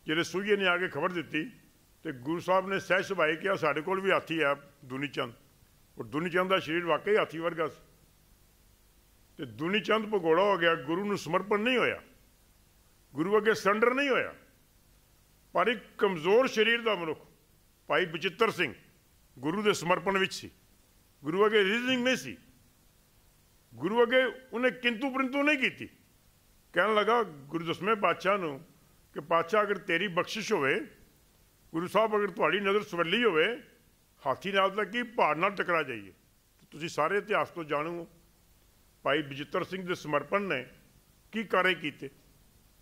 A: ਜਿਹੜੇ ਸੂਈਏ ਨੇ ਆ ਕੇ ਖਬਰ ਦਿੱਤੀ ਤੇ ਗੁਰੂ ਸਾਹਿਬ ਨੇ ਸਹਿ ਸੁਭਾਈ ਕਿਹਾ ਸਾਡੇ ਕੋਲ ਵੀ ਹਾਥੀ ਆ ਦੁਨੀ ਚੰਦ ਉਹ ਦੁਨੀਚੰਦ ਦਾ ਸਰੀਰ ਵਾਕਈ ਹਾਥੀ ਵਰਗਾ ਸੀ ਤੇ ਦੁਨੀਚੰਦ ਭਗੋੜਾ ਹੋ ਗਿਆ ਗੁਰੂ ਨੂੰ ਸਮਰਪਣ ਨਹੀਂ ਹੋਇਆ ਗੁਰੂ ਅੱਗੇ ਸੰਡਰ ਨਹੀਂ ਹੋਇਆ ਪਰ ਇੱਕ ਕਮਜ਼ੋਰ ਸਰੀਰ ਦਾ ਮਨੁੱਖ ਭਾਈ ਬਚਿੱਤਰ ਸਿੰਘ ਗੁਰੂ ਦੇ ਸਮਰਪਣ ਵਿੱਚ ਸੀ ਗੁਰੂ ਅੱਗੇ ਰੀਜ਼ਨਿੰਗ ਨਹੀਂ ਸੀ ਗੁਰੂ ਅੱਗੇ ਉਹਨੇ ਕਿੰਤੂ ਪਰੰਤੂ ਨਹੀਂ ਕੀਤੀ ਕਹਿਣ ਲੱਗਾ ਗੁਰੂ ਦਸਵੇਂ ਪਾਤਸ਼ਾਹ ਨੂੰ ਕਿ ਪਾਤਸ਼ਾਹ ਅਗਰ ਤੇਰੀ ਬਖਸ਼ਿਸ਼ ਹੋਵੇ ਗੁਰੂ ਸਾਹਿਬ ਅਗਰ ਤੁਹਾਡੀ ਨਜ਼ਰ ਸਵੱਲੀ ਹੋਵੇ ਹਾਥੀ ਨਾਲ ਲੱਗੀ ਪਹਾੜ ਨਾਲ ਟਕਰਾ ਜਾਈਏ ਤੁਸੀਂ ਸਾਰੇ ਇਤਿਹਾਸ ਤੋਂ ਜਾਣੂ ਹੋ ਭਾਈ ਬਜਿੱਤਰ ਸਿੰਘ ਦੇ ਸਮਰਪਣ ਨੇ ਕੀ ਕਾਰੇ ਕੀਤੇ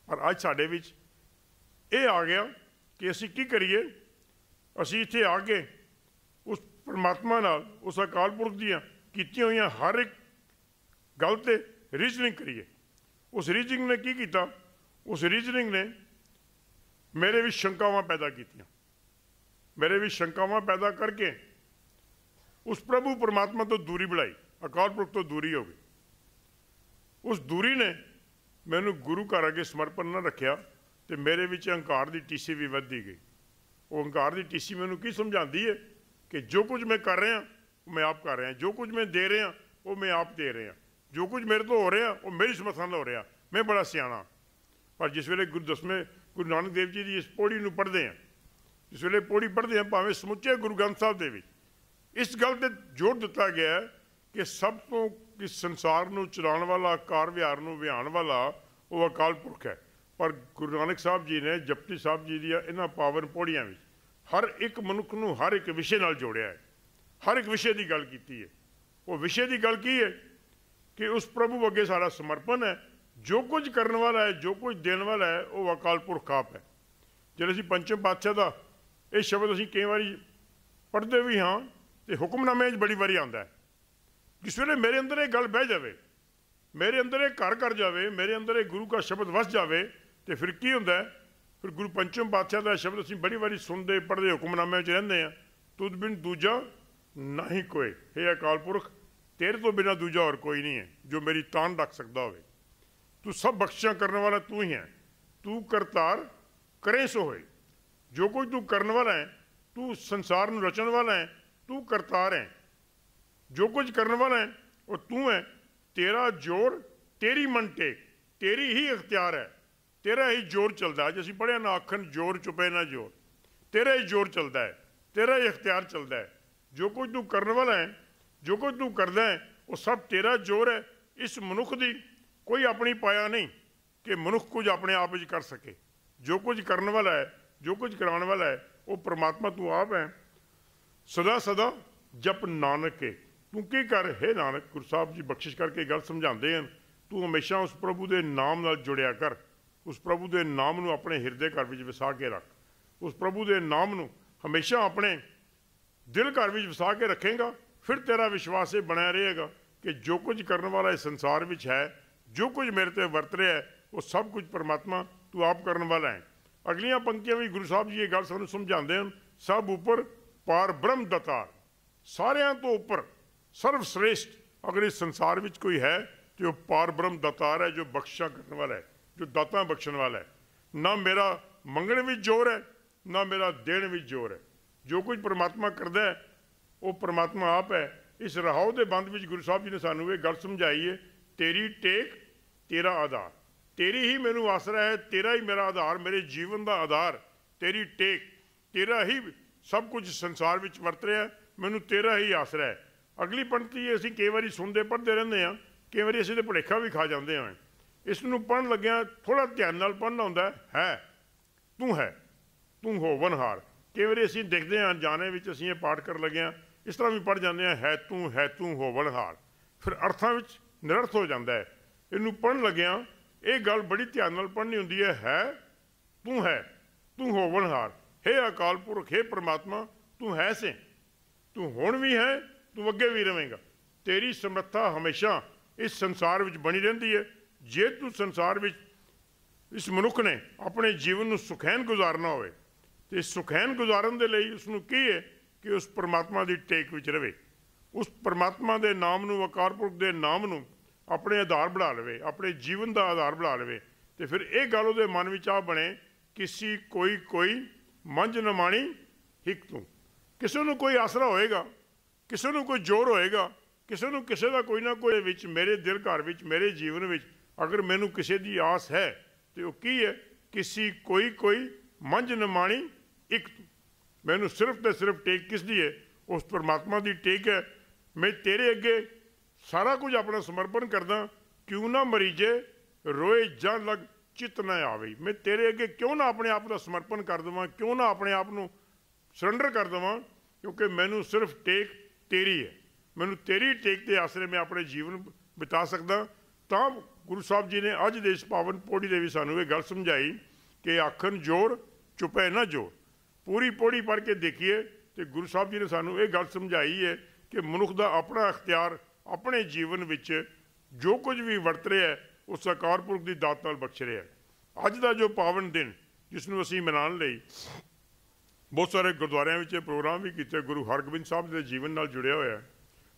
A: ਪਰ ਅੱਜ ਸਾਡੇ ਵਿੱਚ ਇਹ ਆ ਗਿਆ ਕਿ ਅਸੀਂ ਕੀ ਕਰੀਏ ਅਸੀਂ ਇੱਥੇ ਆ ਕੇ ਉਸ ਪਰਮਾਤਮਾ ਨਾਲ ਉਸ ਅਕਾਲ ਪੁਰਖ ਦੀਆਂ ਕੀਤੀਆਂ ਹੋਈਆਂ ਹਰ ਇੱਕ ਗੱਲ ਤੇ ਰੀਜਨਿੰਗ ਕਰੀਏ ਉਸ ਰੀਜਨਿੰਗ ਨੇ ਕੀ ਕੀਤਾ ਉਸ ਰੀਜਨਿੰਗ ਨੇ ਮੇਰੇ ਵਿੱਚ ਸ਼ੰਕਾਵਾਂ ਪੈਦਾ ਕੀਤੀਆਂ ਮੇਰੇ ਵਿੱਚ ਸ਼ੰਕਾਵਾਂ ਪੈਦਾ ਕਰਕੇ ਉਸ ਪ੍ਰਭੂ ਪਰਮਾਤਮਾ ਤੋਂ ਦੂਰੀ ਬਣਾਈ ਅਕਾਲ ਪੁਰਖ ਤੋਂ ਦੂਰੀ ਹੋ ਗਈ ਉਸ ਦੂਰੀ ਨੇ ਮੈਨੂੰ ਗੁਰੂ ਘਰ ਅੱਗੇ ਸਮਰਪਣ ਨਾ ਰੱਖਿਆ ਤੇ ਮੇਰੇ ਵਿੱਚ ਹੰਕਾਰ ਦੀ ਟੀਸੀ ਵੀ ਵੱਧਦੀ ਗਈ ਉਹ ਹੰਕਾਰ ਦੀ ਟੀਸੀ ਮੈਨੂੰ ਕੀ ਸਮਝਾਉਂਦੀ ਹੈ ਕਿ ਜੋ ਕੁਝ ਮੈਂ ਕਰ ਰਿਹਾ ਉਹ ਮੈਂ ਆਪ ਕਰ ਰਿਹਾ ਜੋ ਕੁਝ ਮੈਂ ਦੇ ਰਿਹਾ ਉਹ ਮੈਂ ਆਪ ਦੇ ਰਿਹਾ ਜੋ ਕੁਝ ਮੇਰੇ ਤੋਂ ਹੋ ਰਿਹਾ ਉਹ ਮੇਰੀ ਸਮਰਥਨ ਨਾਲ ਹੋ ਰਿਹਾ ਮੈਂ ਬੜਾ ਸਿਆਣਾ ਪਰ ਜਿਸ ਵੇਲੇ ਗੁਰਦਸਮੇ ਗੁਰੂ ਨਾਨਕ ਦੇਵ ਜੀ ਦੀ ਇਸ ਪੌੜੀ ਨੂੰ ਪੜ੍ਹਦੇ ਆਂ ਜਿਸ ਵੇਲੇ ਪੌੜੀ ਪੜਦੇ ਆ ਭਾਵੇਂ ਸਮੁੱਚੇ ਗੁਰੂ ਗ੍ਰੰਥ ਸਾਹਿਬ ਦੇ ਵਿੱਚ ਇਸ ਗੱਲ ਤੇ ਜ਼ੋਰ ਦਿੱਤਾ ਗਿਆ ਕਿ ਸਭ ਤੋਂ ਕਿ ਸੰਸਾਰ ਨੂੰ ਚਲਾਉਣ ਵਾਲਾ ਕਾਰ ਵਿਹਾਰ ਨੂੰ ਵਿਹਾਨ ਵਾਲਾ ਉਹ ਅਕਾਲ ਪੁਰਖ ਹੈ ਪਰ ਗੁਰੂ ਨਾਨਕ ਸਾਹਿਬ ਜੀ ਨੇ ਜਪਤੀ ਸਾਹਿਬ ਜੀ ਦੀਆਂ ਇਹਨਾਂ ਪਾਵਨ ਪੌੜੀਆਂ ਵਿੱਚ ਹਰ ਇੱਕ ਮਨੁੱਖ ਨੂੰ ਹਰ ਇੱਕ ਵਿਸ਼ੇ ਨਾਲ ਜੋੜਿਆ ਹੈ ਹਰ ਇੱਕ ਵਿਸ਼ੇ ਦੀ ਗੱਲ ਕੀਤੀ ਹੈ ਉਹ ਵਿਸ਼ੇ ਦੀ ਗੱਲ ਕੀ ਹੈ ਕਿ ਉਸ ਪ੍ਰਭੂ ਅੱਗੇ ਸਾਡਾ ਸਮਰਪਣ ਹੈ ਜੋ ਕੁਝ ਕਰਨ ਵਾਲਾ ਹੈ ਜੋ ਕੁਝ ਦੇਣ ਵਾਲਾ ਹੈ ਉਹ ਅਕਾਲ ਪੁਰਖ ਆਪ ਹੈ ਜਦੋਂ ਅਸੀਂ ਪੰਚਮ ਪਾਤਸ਼ਾਹ ਦਾ ਇਹ ਸ਼ਬਦ ਅਸੀਂ ਕਈ ਵਾਰੀ ਪੜਦੇ ਵੀ ਹਾਂ ਤੇ ਹੁਕਮਨਾਮੇ 'ਚ ਬੜੀ ਵਾਰੀ ਆਉਂਦਾ ਹੈ ਜਿਸ ਵੇਲੇ ਮੇਰੇ ਅੰਦਰ ਇਹ ਗੱਲ ਬਹਿ ਜਾਵੇ ਮੇਰੇ ਅੰਦਰ ਇਹ ਘਰ ਕਰ ਜਾਵੇ ਮੇਰੇ ਅੰਦਰ ਇਹ ਗੁਰੂ ਦਾ ਸ਼ਬਦ ਵਸ ਜਾਵੇ ਤੇ ਫਿਰ ਕੀ ਹੁੰਦਾ ਫਿਰ ਗੁਰੂ ਪੰਚਮ ਪਾਤਸ਼ਾਹ ਦਾ ਸ਼ਬਦ ਅਸੀਂ ਬੜੀ ਵਾਰੀ ਸੁਣਦੇ ਪੜਦੇ ਹੁਕਮਨਾਮੇ ਵਿੱਚ ਰਹਿੰਦੇ ਆ ਤੁਧ ਬਿਨ ਦੂਜਾ ਨਹੀਂ ਕੋਈ ਹੈ ਅਕਾਲ ਪੁਰਖ ਤੇਰੇ ਤੋਂ ਬਿਨਾ ਦੂਜਾ ਹੋਰ ਕੋਈ ਨਹੀਂ ਹੈ ਜੋ ਮੇਰੀ ਤਾਨ ਰੱਖ ਸਕਦਾ ਹੋਵੇ ਤੂੰ ਸਭ ਬਖਸ਼ਿਸ਼ਾਂ ਕਰਨ ਵਾਲਾ ਤੂੰ ਹੀ ਹੈ ਤੂੰ ਕਰਤਾਰ ਕਰੇ ਸੋ ਹੋਏ ਜੋ ਕੁਝ ਤੂੰ ਕਰਨ ਵਾਲਾ ਹੈ ਤੂੰ ਸੰਸਾਰ ਨੂੰ ਰਚਣ ਵਾਲਾ ਹੈ ਤੂੰ ਕਰਤਾਰ ਹੈ ਜੋ ਕੁਝ ਕਰਨ ਵਾਲਾ ਹੈ ਉਹ ਤੂੰ ਹੈ ਤੇਰਾ ਜ਼ੋਰ ਤੇਰੀ ਮੰਟੇ ਤੇਰੀ ਹੀ ਇਖਤਿਆਰ ਹੈ ਤੇਰਾ ਹੀ ਜ਼ੋਰ ਚੱਲਦਾ ਅੱਜ ਅਸੀਂ ਪੜਿਆ ਨਾ ਆਖਣ ਜ਼ੋਰ ਚੁਪੇ ਨਾ ਜ਼ੋਰ ਤੇਰਾ ਹੀ ਜ਼ੋਰ ਚੱਲਦਾ ਹੈ ਤੇਰਾ ਹੀ ਇਖਤਿਆਰ ਚੱਲਦਾ ਹੈ ਜੋ ਕੁਝ ਤੂੰ ਕਰਨ ਵਾਲਾ ਹੈ ਜੋ ਕੁਝ ਤੂੰ ਕਰਦਾ ਹੈ ਉਹ ਸਭ ਤੇਰਾ ਜ਼ੋਰ ਹੈ ਇਸ ਮਨੁੱਖ ਦੀ ਕੋਈ ਆਪਣੀ ਪਾਇਆ ਨਹੀਂ ਕਿ ਮਨੁੱਖ ਕੁਝ ਆਪਣੇ ਆਪ ਵਿੱਚ ਕਰ ਸਕੇ ਜੋ ਕੁਝ ਕਰਨ ਵਾਲਾ ਹੈ ਜੋ ਕੁਝ ਕਰਾਉਣ ਵਾਲਾ ਹੈ ਉਹ ਪ੍ਰਮਾਤਮਾ ਤੂੰ ਆਪ ਹੈ ਸਦਾ ਸਦਾ ਜਪ ਨਾਨਕੇ ਤੂੰ ਕੀ ਕਰ ਹੈ ਨਾਨਕ ਗੁਰੂ ਸਾਹਿਬ ਜੀ ਬਖਸ਼ਿਸ਼ ਕਰਕੇ ਗੱਲ ਸਮਝਾਉਂਦੇ ਹਨ ਤੂੰ ਹਮੇਸ਼ਾ ਉਸ ਪ੍ਰਭੂ ਦੇ ਨਾਮ ਨਾਲ ਜੁੜਿਆ ਕਰ ਉਸ ਪ੍ਰਭੂ ਦੇ ਨਾਮ ਨੂੰ ਆਪਣੇ ਹਿਰਦੇ ਘਰ ਵਿੱਚ ਵਸਾ ਕੇ ਰੱਖ ਉਸ ਪ੍ਰਭੂ ਦੇ ਨਾਮ ਨੂੰ ਹਮੇਸ਼ਾ ਆਪਣੇ ਦਿਲ ਘਰ ਵਿੱਚ ਵਸਾ ਕੇ ਰੱਖੇਗਾ ਫਿਰ ਤੇਰਾ ਵਿਸ਼ਵਾਸ ਇਹ ਬਣਿਆ ਰਹੇਗਾ ਕਿ ਜੋ ਕੁਝ ਕਰਨ ਵਾਲਾ ਇਸ ਸੰਸਾਰ ਵਿੱਚ ਹੈ ਜੋ ਕੁਝ ਮੇਰੇ ਤੇ ਵਰਤ ਰਿਹਾ ਹੈ ਉਹ ਸਭ ਕੁਝ ਪਰਮਾਤਮਾ ਤੂੰ ਆਪ ਕਰਨ ਵਾਲਾ ਹੈ ਅਗਲੀਆਂ ਪੰਕਤੀਆਂ ਵਿੱਚ ਗੁਰੂ ਸਾਹਿਬ ਜੀ ਇਹ ਗੱਲ ਸਾਨੂੰ ਸਮਝਾਉਂਦੇ ਹਨ ਸਭ ਉੱਪਰ ਪਾਰ ਬ੍ਰਹਮ ਦਤਾਰ ਸਾਰਿਆਂ ਤੋਂ ਉੱਪਰ ਸਰਵ ਸ੍ਰੇਸ਼ਟ ਅਗਰ ਇਸ ਸੰਸਾਰ ਵਿੱਚ ਕੋਈ ਹੈ ਤੇ ਉਹ ਪਾਰ ਬ੍ਰਹਮ ਦਤਾਰ ਹੈ ਜੋ ਬਖਸ਼ਾ ਕਰਨ ਵਾਲਾ ਹੈ ਜੋ ਦਾਤਾ ਬਖਸ਼ਣ ਵਾਲਾ ਹੈ ਨਾ ਮੇਰਾ ਮੰਗਣ ਵਿੱਚ ਜ਼ੋਰ ਹੈ ਨਾ ਮੇਰਾ ਦੇਣ ਵਿੱਚ ਜ਼ੋਰ ਹੈ ਜੋ ਕੁਝ ਪ੍ਰਮਾਤਮਾ ਕਰਦਾ ਹੈ ਉਹ ਪ੍ਰਮਾਤਮਾ ਆਪ ਹੈ ਇਸ ਰਹਾਉ ਦੇ ਬੰਦ ਵਿੱਚ ਗੁਰੂ ਸਾਹਿਬ ਜੀ ਨੇ ਸਾਨੂੰ ਇਹ ਗੱਲ ਸਮਝਾਈ ਹੈ ਤੇਰੀ ਟੇਕ ਤੇਰਾ ਆਧਾਰ ਤੇਰੀ ਹੀ ਮੈਨੂੰ ਆਸਰਾ ਹੈ ਤੇਰਾ ਹੀ ਮੇਰਾ ਆਧਾਰ ਮੇਰੇ ਜੀਵਨ ਦਾ ਆਧਾਰ ਤੇਰੀ ਟੇਕ ਤੇਰਾ ਹੀ ਸਭ ਕੁਝ ਸੰਸਾਰ ਵਿੱਚ ਵਰਤ ਰਿਹਾ ਮੈਨੂੰ ਤੇਰਾ ਹੀ ਆਸਰਾ ਹੈ ਅਗਲੀ ਪੰਕਤੀ ਅਸੀਂ ਕਈ ਵਾਰੀ ਸੁਣਦੇ ਪੜ੍ਹਦੇ ਰਹਿੰਦੇ ਆ ਕਈ ਵਾਰੀ ਅਸੀਂ ਤੇ ਭੁਲੇਖਾ ਵੀ ਖਾ ਜਾਂਦੇ ਆ ਇਸ ਨੂੰ ਪੜਨ ਲੱਗਿਆ ਥੋੜਾ ਧਿਆਨ ਨਾਲ ਪੜਨਾ ਹੁੰਦਾ ਹੈ ਤੂੰ ਹੈ ਤੂੰ ਹੋ ਬਨਹਾਰ ਕਈ ਵਾਰੀ ਅਸੀਂ ਦੇਖਦੇ ਆ ਜਾਣੇ ਵਿੱਚ ਅਸੀਂ ਇਹ ਪਾਠ ਕਰਨ ਲੱਗੇ ਆ ਇਸ ਤਰ੍ਹਾਂ ਵੀ ਪੜ ਜਾਂਦੇ ਆ ਹੈ ਤੂੰ ਹੈ ਤੂੰ ਹੋ ਬਨਹਾਰ ਫਿਰ ਅਰਥਾਂ ਵਿੱਚ ਨਿਰਰਥ ਹੋ ਜਾਂਦਾ ਹੈ ਇਹਨੂੰ ਪੜਨ ਲੱਗਿਆ ਇਹ ਗੱਲ ਬੜੀ ਧਿਆਨ ਨਾਲ ਪੜ੍ਹਨੀ ਹੁੰਦੀ ਹੈ ਹੈ ਤੂੰ ਹੈ ਤੂੰ ਹੋਵਣਹਾਰ हे ਅਕਾਲ ਪੁਰਖ हे ਪ੍ਰਮਾਤਮਾ ਤੂੰ ਹੈ ਸੇ ਤੂੰ ਹੁਣ ਵੀ ਹੈ ਤੂੰ ਅੱਗੇ ਵੀ ਰਹੇਂਗਾ ਤੇਰੀ ਸਮਰੱਥਾ ਹਮੇਸ਼ਾ ਇਸ ਸੰਸਾਰ ਵਿੱਚ ਬਣੀ ਰਹਿੰਦੀ ਹੈ ਜੇ ਤੂੰ ਸੰਸਾਰ ਵਿੱਚ ਇਸ ਮਨੁੱਖ ਨੇ ਆਪਣੇ ਜੀਵਨ ਨੂੰ ਸੁਖੈਨ ਗੁਜ਼ਾਰਨਾ ਹੋਵੇ ਤੇ ਸੁਖੈਨ ਗੁਜ਼ਾਰਨ ਦੇ ਲਈ ਉਸ ਨੂੰ ਕੀ ਹੈ ਕਿ ਉਸ ਪ੍ਰਮਾਤਮਾ ਦੀ ਟੇਕ ਵਿੱਚ ਰਵੇ ਉਸ ਪ੍ਰਮਾਤਮਾ ਦੇ ਨਾਮ ਨੂੰ ਅਕਾਲ ਪੁਰਖ ਦੇ ਨਾਮ ਨੂੰ ਆਪਣੇ ਆਧਾਰ ਬਣਾ ਲਵੇ ਆਪਣੇ ਜੀਵਨ ਦਾ ਆਧਾਰ ਬਣਾ ਲਵੇ ਤੇ ਫਿਰ ਇਹ ਗੱਲ ਉਹਦੇ ਮਨ ਵਿੱਚ ਆ ਬਣੇ ਕਿਸੇ ਕੋਈ ਕੋਈ ਮੰਝ ਨਮਾਣੀ ਹਿੱਕ ਤੂੰ ਕਿਸੇ ਨੂੰ ਕੋਈ ਆਸਰਾ ਹੋਏਗਾ ਕਿਸੇ ਨੂੰ ਕੋਈ ਜ਼ੋਰ ਹੋਏਗਾ ਕਿਸੇ ਨੂੰ ਕਿਸੇ ਦਾ ਕੋਈ ਨਾ ਕੋਈ ਵਿੱਚ ਮੇਰੇ ਦਿਲ ਘਰ ਵਿੱਚ ਮੇਰੇ ਜੀਵਨ ਵਿੱਚ ਅਗਰ ਮੈਨੂੰ ਕਿਸੇ ਦੀ ਆਸ ਹੈ ਤੇ ਉਹ ਕੀ ਹੈ ਕਿਸੇ ਕੋਈ ਕੋਈ ਮੰਝ ਨਮਾਣੀ ਇੱਕ ਮੈਨੂੰ ਸਿਰਫ ਤੇ ਸਿਰਫ ਟੇਕ ਕਿਸ ਦੀ ਹੈ ਉਸ ਪਰਮਾਤਮਾ ਦੀ ਟੇਕ ਹੈ ਮੈਂ ਤੇਰੇ ਅੱਗੇ ਸਾਰਾ ਕੁਝ ਆਪਣਾ ਸਮਰਪਣ ਕਰਦਾ ਕਿਉਂ ਨਾ ਮਰੀਜੇ ਰੋਏ ਜਾਂ ਲਗ ਚਿਤ ਨਾ ਆਵੇ ਮੈਂ ਤੇਰੇ ਅੱਗੇ ਕਿਉਂ ਨਾ ਆਪਣੇ ਆਪ ਦਾ ਸਮਰਪਣ ਕਰ ਦਵਾਂ ਕਿਉਂ ਨਾ ਆਪਣੇ ਆਪ ਨੂੰ ਸਰੈਂਡਰ ਕਰ ਦਵਾਂ ਕਿਉਂਕਿ ਮੈਨੂੰ ਸਿਰਫ ਟੇਕ ਤੇਰੀ ਹੈ ਮੈਨੂੰ ਤੇਰੀ ਟੇਕ ਦੇ ਆਸਰੇ ਮੈਂ ਆਪਣੇ ਜੀਵਨ ਬਿਤਾ ਸਕਦਾ ਤਾਂ ਗੁਰੂ ਸਾਹਿਬ ਜੀ ਨੇ ਅੱਜ ਦੇਸ਼ ਪਾਵਨ ਪੋੜੀ ਦੇ ਵੀ ਸਾਨੂੰ ਇਹ ਗੱਲ ਸਮਝਾਈ ਕਿ ਆਖਣ ਜੋਰ ਚੁਪੈ ਨਾ ਜੋਰ ਪੂਰੀ ਪੋੜੀ ਪੜ ਕੇ ਦੇਖੀਏ ਤੇ ਗੁਰੂ ਸਾਹਿਬ ਜੀ ਨੇ ਸਾਨੂੰ ਇਹ ਗੱਲ ਸਮਝਾਈ ਹੈ ਕਿ ਮਨੁੱਖ ਦਾ ਆਪਣਾ ਅਖਤਿਆਰ ਆਪਣੇ ਜੀਵਨ ਵਿੱਚ ਜੋ ਕੁਝ ਵੀ ਵਰਤ ਰਿਹਾ ਹੈ ਉਹ ਸਰਕਾਰ ਪੁਰਖ ਦੀ ਦਾਤ ਨਾਲ ਬਖਸ਼ ਰਿਹਾ ਅੱਜ ਦਾ ਜੋ ਪਾਵਨ ਦਿਨ ਜਿਸ ਨੂੰ ਅਸੀਂ ਮਨਾਉਣ ਲਈ ਬਹੁਤ ਸਾਰੇ ਗੁਰਦੁਆਰਿਆਂ ਵਿੱਚ ਪ੍ਰੋਗਰਾਮ ਵੀ ਕੀਤੇ ਗੁਰੂ ਹਰਗੋਬਿੰਦ ਸਾਹਿਬ ਦੇ ਜੀਵਨ ਨਾਲ ਜੁੜਿਆ ਹੋਇਆ ਹੈ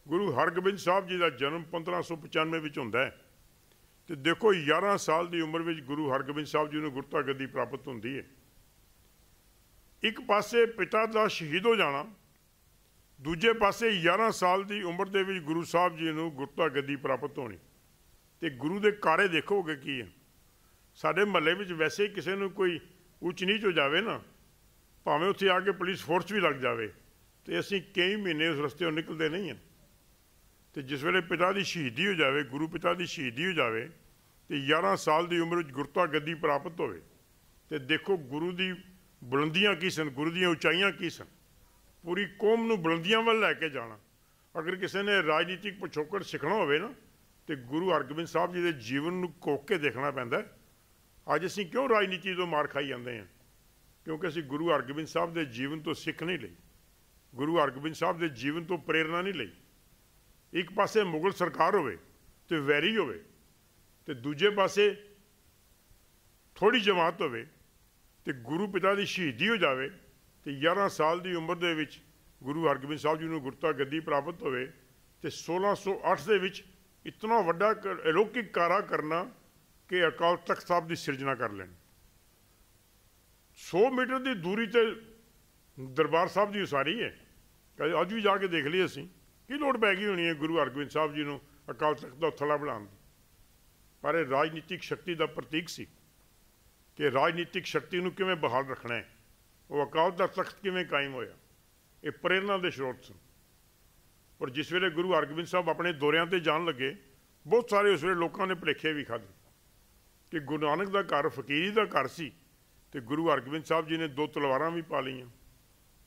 A: ਗੁਰੂ ਹਰਗੋਬਿੰਦ ਸਾਹਿਬ ਜੀ ਦਾ ਜਨਮ 1595 ਵਿੱਚ ਹੁੰਦਾ ਹੈ ਤੇ ਦੇਖੋ 11 ਸਾਲ ਦੀ ਉਮਰ ਵਿੱਚ ਗੁਰੂ ਹਰਗੋਬਿੰਦ ਸਾਹਿਬ ਜੀ ਨੂੰ ਗੁਰਤਾ ਗੱਦੀ ਪ੍ਰਾਪਤ ਹੁੰਦੀ ਹੈ ਇੱਕ ਪਾਸੇ ਪਿਤਾ ਦਾ ਸ਼ਹੀਦ ਹੋ ਜਾਣਾ ਦੂਜੇ ਪਾਸੇ 11 ਸਾਲ ਦੀ ਉਮਰ ਦੇ ਵਿੱਚ ਗੁਰੂ ਸਾਹਿਬ ਜੀ ਨੂੰ ਗੁਰਤਾ ਗੱਦੀ ਪ੍ਰਾਪਤ ਹੋਣੀ ਤੇ ਗੁਰੂ ਦੇ ਕਾਰੇ ਦੇਖੋਗੇ ਕੀ ਹੈ ਸਾਡੇ ਮਹੱਲੇ ਵਿੱਚ ਵੈਸੇ ਕਿਸੇ ਨੂੰ ਕੋਈ ਉੱਚ ਨੀਚ ਹੋ ਜਾਵੇ ਨਾ ਭਾਵੇਂ ਉੱਥੇ ਆ ਕੇ ਪੁਲਿਸ ਫੋਰਸ ਵੀ ਲੱਗ ਜਾਵੇ ਤੇ ਅਸੀਂ ਕਈ ਮਹੀਨੇ ਉਸ ਰਸਤੇ ਤੋਂ ਨਿਕਲਦੇ ਨਹੀਂ ਹਾਂ ਤੇ ਜਿਸ ਵੇਲੇ ਪਿਤਾ ਦੀ ਸ਼ਹੀਦੀ ਹੋ ਜਾਵੇ ਗੁਰੂ ਪਿਤਾ ਦੀ ਸ਼ਹੀਦੀ ਹੋ ਜਾਵੇ ਤੇ 11 ਸਾਲ ਦੀ ਉਮਰ ਵਿੱਚ ਗੁਰਤਾ ਗੱਦੀ ਪ੍ਰਾਪਤ ਹੋਵੇ ਤੇ ਦੇਖੋ ਗੁਰੂ ਦੀ ਬੁਲੰਦੀਆਂ ਕੀ ਸਨ ਗੁਰੂ ਦੀਆਂ ਉਚਾਈਆਂ ਕੀ ਸਨ ਪੂਰੀ ਕੌਮ ਨੂੰ ਬੁਲੰਦੀਆਂ ਵੱਲ ਲੈ ਕੇ ਜਾਣਾ ਅਗਰ ਕਿਸੇ ਨੇ ਰਾਜਨੀਤਿਕ ਪਛੋਕੜ ਸਿੱਖਣਾ ਹੋਵੇ ਨਾ ਤੇ ਗੁਰੂ ਹਰਗੋਬਿੰਦ ਸਾਹਿਬ ਜੀ ਦੇ ਜੀਵਨ ਨੂੰ ਕੋਕ ਕੇ ਦੇਖਣਾ ਪੈਂਦਾ ਅੱਜ ਅਸੀਂ ਕਿਉਂ ਰਾਜਨੀਤੀ ਤੋਂ ਮਾਰ ਖਾਈ ਜਾਂਦੇ ਹਾਂ ਕਿਉਂਕਿ ਅਸੀਂ ਗੁਰੂ ਹਰਗੋਬਿੰਦ ਸਾਹਿਬ ਦੇ ਜੀਵਨ ਤੋਂ ਸਿੱਖ ਨਹੀਂ ਲਈ ਗੁਰੂ ਹਰਗੋਬਿੰਦ ਸਾਹਿਬ ਦੇ ਜੀਵਨ ਤੋਂ ਪ੍ਰੇਰਣਾ ਨਹੀਂ ਲਈ ਇੱਕ ਪਾਸੇ ਮੁਗਲ ਸਰਕਾਰ ਹੋਵੇ ਤੇ ਵੈਰੀ ਹੋਵੇ ਤੇ ਦੂਜੇ ਪਾਸੇ ਥੋੜੀ ਜਮਾਤ ਹੋਵੇ ਤੇ ਗੁਰੂ ਪਿਤਾ ਦੀ ਸ਼ਹੀਦੀ ਹੋ ਜਾਵੇ ਤੇ 11 ਸਾਲ ਦੀ ਉਮਰ ਦੇ ਵਿੱਚ ਗੁਰੂ ਹਰਗੋਬਿੰਦ ਸਾਹਿਬ ਜੀ ਨੂੰ ਗੁਰਤਾ ਗੱਦੀ ਪ੍ਰਾਪਤ ਹੋਵੇ ਤੇ 1608 ਦੇ ਵਿੱਚ ਇਤਨਾ ਵੱਡਾ ਅਲੌਕਿਕ ਕਾਰਾ ਕਰਨਾ ਕਿ ਅਕਾਲ ਤਖਤ ਸਾਹਿਬ ਦੀ ਸਿਰਜਣਾ ਕਰ ਲੈਣ 100 ਮੀਟਰ ਦੀ ਦੂਰੀ ਤੇ ਦਰਬਾਰ ਸਾਹਿਬ ਦੀ ਉਸਾਰੀ ਹੈ ਕਹਿੰਦੇ ਅੱਜ ਵੀ ਜਾ ਕੇ ਦੇਖ ਲਈ ਅਸੀਂ ਕੀ ਲੋੜ ਪੈ ਗਈ ਹੋਣੀ ਹੈ ਗੁਰੂ ਹਰਗੋਬਿੰਦ ਸਾਹਿਬ ਜੀ ਨੂੰ ਅਕਾਲ ਤਖਤ ਦਾ ਥਲਾ ਬਣਾਉਣ ਦੀ ਪਰ ਇਹ ਰਾਜਨੀਤਿਕ ਸ਼ਕਤੀ ਦਾ ਪ੍ਰਤੀਕ ਸੀ ਕਿ ਰਾਜਨੀਤਿਕ ਸ਼ਕਤੀ ਨੂੰ ਕਿਵੇਂ ਬਹਾਲ ਰੱਖਣਾ ਹੈ ਉਹ ਅਕਾਲ ਦਾ ਤਖਤ ਕਿਵੇਂ ਕਾਇਮ ਹੋਇਆ ਇਹ ਪ੍ਰੇਰਣਾ ਦੇ ਸਰੋਤ ਸਨ ਔਰ ਜਿਸ ਵੇਲੇ ਗੁਰੂ ਹਰਗੋਬਿੰਦ ਸਾਹਿਬ ਆਪਣੇ ਦੌਰਿਆਂ ਤੇ ਜਾਣ ਲੱਗੇ ਬਹੁਤ ਸਾਰੇ ਉਸ ਵੇਲੇ ਲੋਕਾਂ ਨੇ ਭਲੇਖੇ ਵੀ ਖਾਦੇ ਕਿ ਗੁਰੂ ਨਾਨਕ ਦਾ ਘਰ ਫਕੀਰੀ ਦਾ ਘਰ ਸੀ ਤੇ ਗੁਰੂ ਹਰਗੋਬਿੰਦ ਸਾਹਿਬ ਜੀ ਨੇ ਦੋ ਤਲਵਾਰਾਂ ਵੀ ਪਾ ਲਈਆਂ